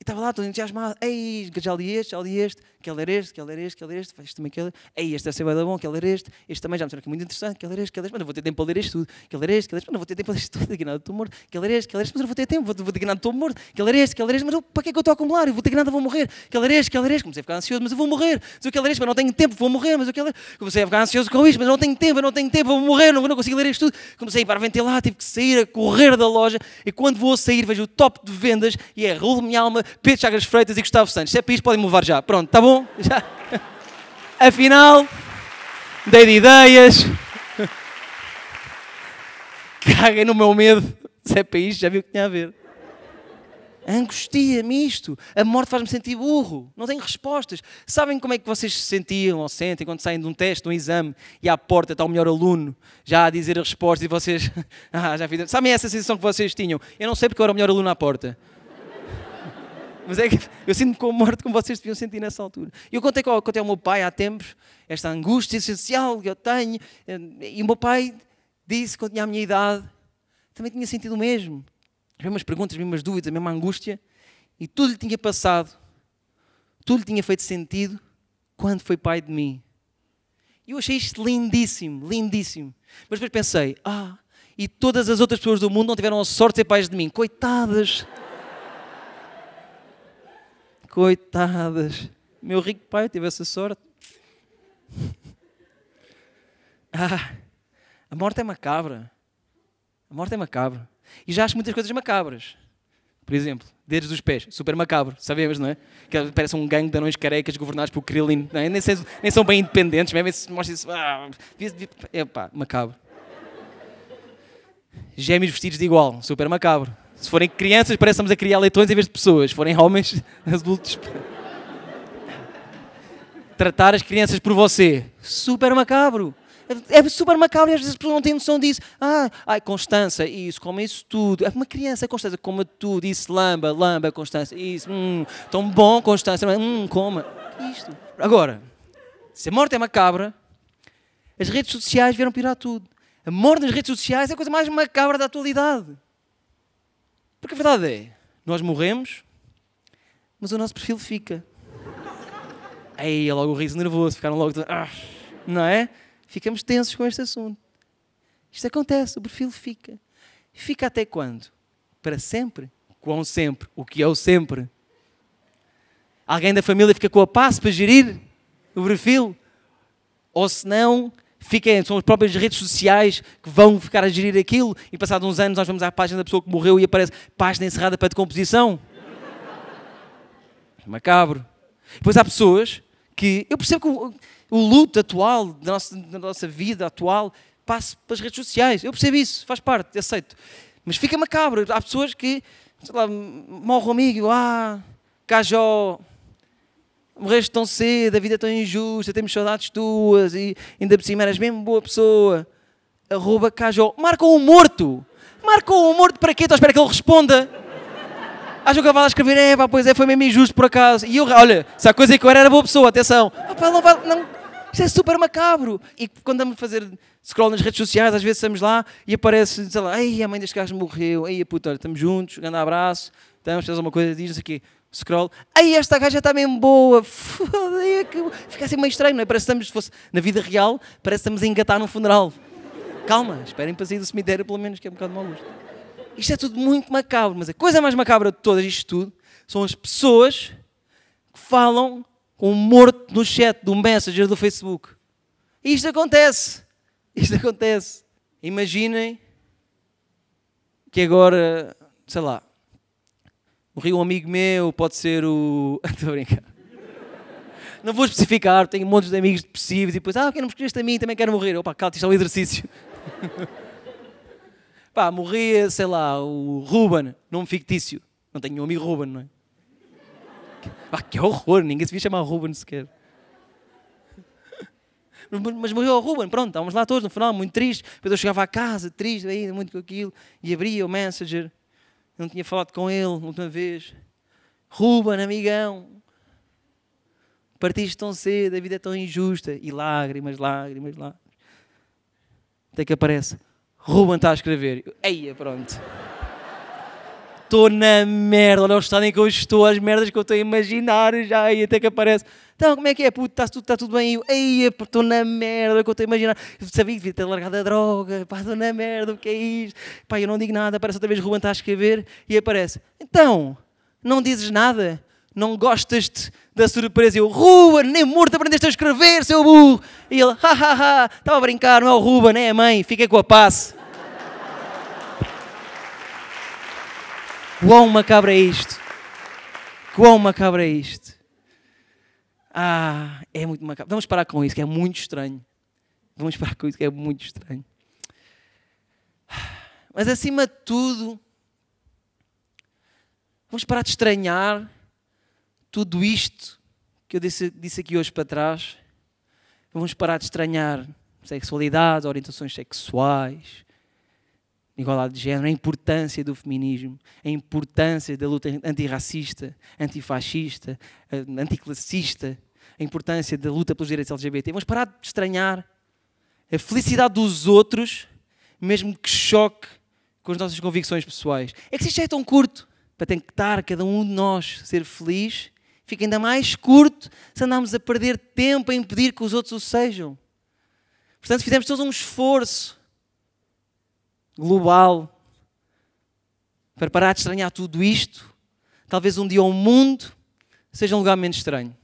e estava lá todo entusiasmado. Ei, já li este, já li este. Quer ler este, quer ler este, quer ler este. Este também quer ler. Ei, este é ser bem bom, quer ler este. Este também já me que é muito interessante. Quer ler este, quer ler este. Mas não vou ter tempo para ler este tudo. Quer ler este, quer ler este. Mas não vou ter tempo para ler isto tudo. Aqui nada, estou morto. Quer ler este, quer ler este. Mas não vou ter tempo. Vou, vou ter nada, estou morto. Quer ler este, quer ler este. Mas eu, para que é que eu estou a acumular? Eu vou ter que nada, vou morrer. Quer ler este, quer ler este. Comecei a ficar ansioso, mas eu vou morrer. Mas eu quero ler este, mas não tenho tempo, vou morrer. Mas eu quero ler. Comecei a ficar ansioso com isto, mas não tenho tempo, eu não tenho tempo, vou morrer. Não, não consigo ler isto tudo. Comecei a ir para ventilar, tive que sair, a correr da loja. E quando vou sair, vejo o top de vendas e é rolo minha alma Pedro Chagas Freitas e Gustavo Santos. Se é para isto, podem-me levar já. Pronto, está bom? Já. Afinal, dei de ideias. Caguem no meu medo. Se é para isto, já viu o que tinha a ver. Angustia-me isto. A morte faz-me sentir burro. Não tenho respostas. Sabem como é que vocês se sentiam ou sentem quando saem de um teste, de um exame, e à porta está o melhor aluno já a dizer a resposta e vocês. ah, já fiz. Sabem essa sensação que vocês tinham? Eu não sei porque eu era o melhor aluno à porta. Mas é que eu sinto-me como morte como vocês deviam sentir nessa altura. Eu contei, contei ao meu pai há tempos esta angústia essencial que eu tenho. Eh, e o meu pai disse, quando tinha a minha idade, também tinha sentido o mesmo. As mesmas perguntas, as mesmas dúvidas, a mesma angústia. E tudo lhe tinha passado, tudo lhe tinha feito sentido quando foi pai de mim. E eu achei isto lindíssimo, lindíssimo. Mas depois pensei, ah, e todas as outras pessoas do mundo não tiveram a sorte de ser pais de mim. Coitadas! Coitadas. Meu rico pai teve essa sorte. Ah, a morte é macabra. A morte é macabra. E já acho muitas coisas macabras. Por exemplo, dedos dos pés, super macabro, sabemos, não é? Que parece um gangue de anões carecas governados por Krillin, é? nem, são, nem, são bem independentes, é mesmo se mostra isso. Ah, é pá, macabro. Gêmeos vestidos de igual, super macabro. Se forem crianças, parece que estamos a criar leitões em vez de pessoas. Se forem homens, adultos. Tratar as crianças por você. Super macabro. É super macabro e às vezes as pessoas não têm noção disso. Ah, ai, Constança, isso, come isso tudo. É uma criança, Constança, coma tudo. Isso, lamba, lamba, Constança, isso. Hum, tão bom, Constança. Hum, coma. isto? Agora, se a morte é macabra, as redes sociais vieram pirar tudo. A morte nas redes sociais é a coisa mais macabra da atualidade. Porque a verdade é, nós morremos, mas o nosso perfil fica. Aí é logo o riso nervoso, ficaram logo. De... Ah", não é? Ficamos tensos com este assunto. Isto acontece, o perfil fica. Fica até quando? Para sempre? Quão sempre? O que é o sempre? Alguém da família fica com a passe para gerir o perfil? Ou se não, fiquem, são as próprias redes sociais que vão ficar a gerir aquilo e passados uns anos nós vamos à página da pessoa que morreu e aparece página encerrada para decomposição. É macabro. Depois há pessoas que. Eu percebo que o, o luto atual, da nossa, da nossa vida atual, passa pelas redes sociais. Eu percebo isso, faz parte, aceito. Mas fica macabro. Há pessoas que, sei lá, morre um amigo, ah, cajó, morreste tão cedo, a vida é tão injusta, temos saudades tuas e ainda por cima eras mesmo boa pessoa. Arroba Cajó. Marcam um morto! Marcam um morto para quê? Estou à espera que ele responda. Acho que eu vai escrever, é pá, pois é, foi mesmo injusto por acaso. E eu, olha, se a coisa que eu era era boa pessoa, atenção. Ah, pá, não, vai, não, isto é super macabro. E quando estamos a fazer scroll nas redes sociais, às vezes estamos lá e aparece, sei lá, ei, a mãe deste gajo morreu, ei, a puta, olha, estamos juntos, grande abraço, estamos, fazemos uma coisa, diz-nos aqui scroll, ai esta gaja está mesmo boa, é fica assim meio estranho, não é? Parece que estamos, fosse na vida real, parece que estamos a engatar num funeral. Calma, esperem para sair do cemitério pelo menos, que é um bocado mau gosto. Isto é tudo muito macabro, mas a coisa mais macabra de todas isto tudo são as pessoas que falam com um morto no chat do Messenger do Facebook. Isto acontece, isto acontece. Imaginem que agora, sei lá, Morreu um amigo meu, pode ser o. Estou a brincar. Não vou especificar, tenho um monte de amigos depressivos e depois, ah, quem não me escolheste a mim também quero morrer. Opa, calma, isto é um exercício. Pá, morria, sei lá, o Ruben, nome fictício. Não tenho um amigo Ruben, não é? Pá, que horror, ninguém se via chamar Ruben sequer. Mas, morreu o Ruben, pronto, estávamos lá todos no final, muito triste. Depois eu chegava à casa, triste, ainda muito com aquilo, e abria o Messenger não tinha falado com ele na última vez. Ruben, amigão, partiste tão cedo, a vida é tão injusta. E lágrimas, lágrimas, lágrimas. Até que aparece, Ruben está a escrever. Eia, pronto estou na merda, olha o estado em que eu estou, as merdas que eu estou a imaginar já, e até que aparece. Então, como é que é, puto? Está tudo, tá tudo bem? E eu, ei, é estou na merda, olha o que eu estou a imaginar. Eu sabia que devia ter largado a droga, pá, estou na merda, o que é isto? Pá, eu não digo nada, aparece outra vez Ruben, está a escrever, e aparece. Então, não dizes nada? Não gostas-te da surpresa? Eu, Ruben, nem morto aprendeste a escrever, seu burro! E ele, ha, ha, ha, estava a brincar, não é o Ruben, é a mãe, Fica com a passe. Quão macabro é isto? Quão macabro é isto? Ah, é muito macabro. Vamos parar com isso, que é muito estranho. Vamos parar com isso, que é muito estranho. Mas acima de tudo, vamos parar de estranhar tudo isto que eu disse, disse aqui hoje para trás. Vamos parar de estranhar sexualidade, orientações sexuais, igualdade de género, a importância do feminismo, a importância da luta antirracista, antifascista, anticlassista, a importância da luta pelos direitos LGBT. Vamos parar de estranhar a felicidade dos outros, mesmo que choque com as nossas convicções pessoais. É que se isto é tão curto, para tentar cada um de nós ser feliz, fica ainda mais curto se andarmos a perder tempo a impedir que os outros o sejam. Portanto, fizemos todos um esforço global. Para parar de estranhar tudo isto, talvez um dia o mundo seja um lugar menos estranho.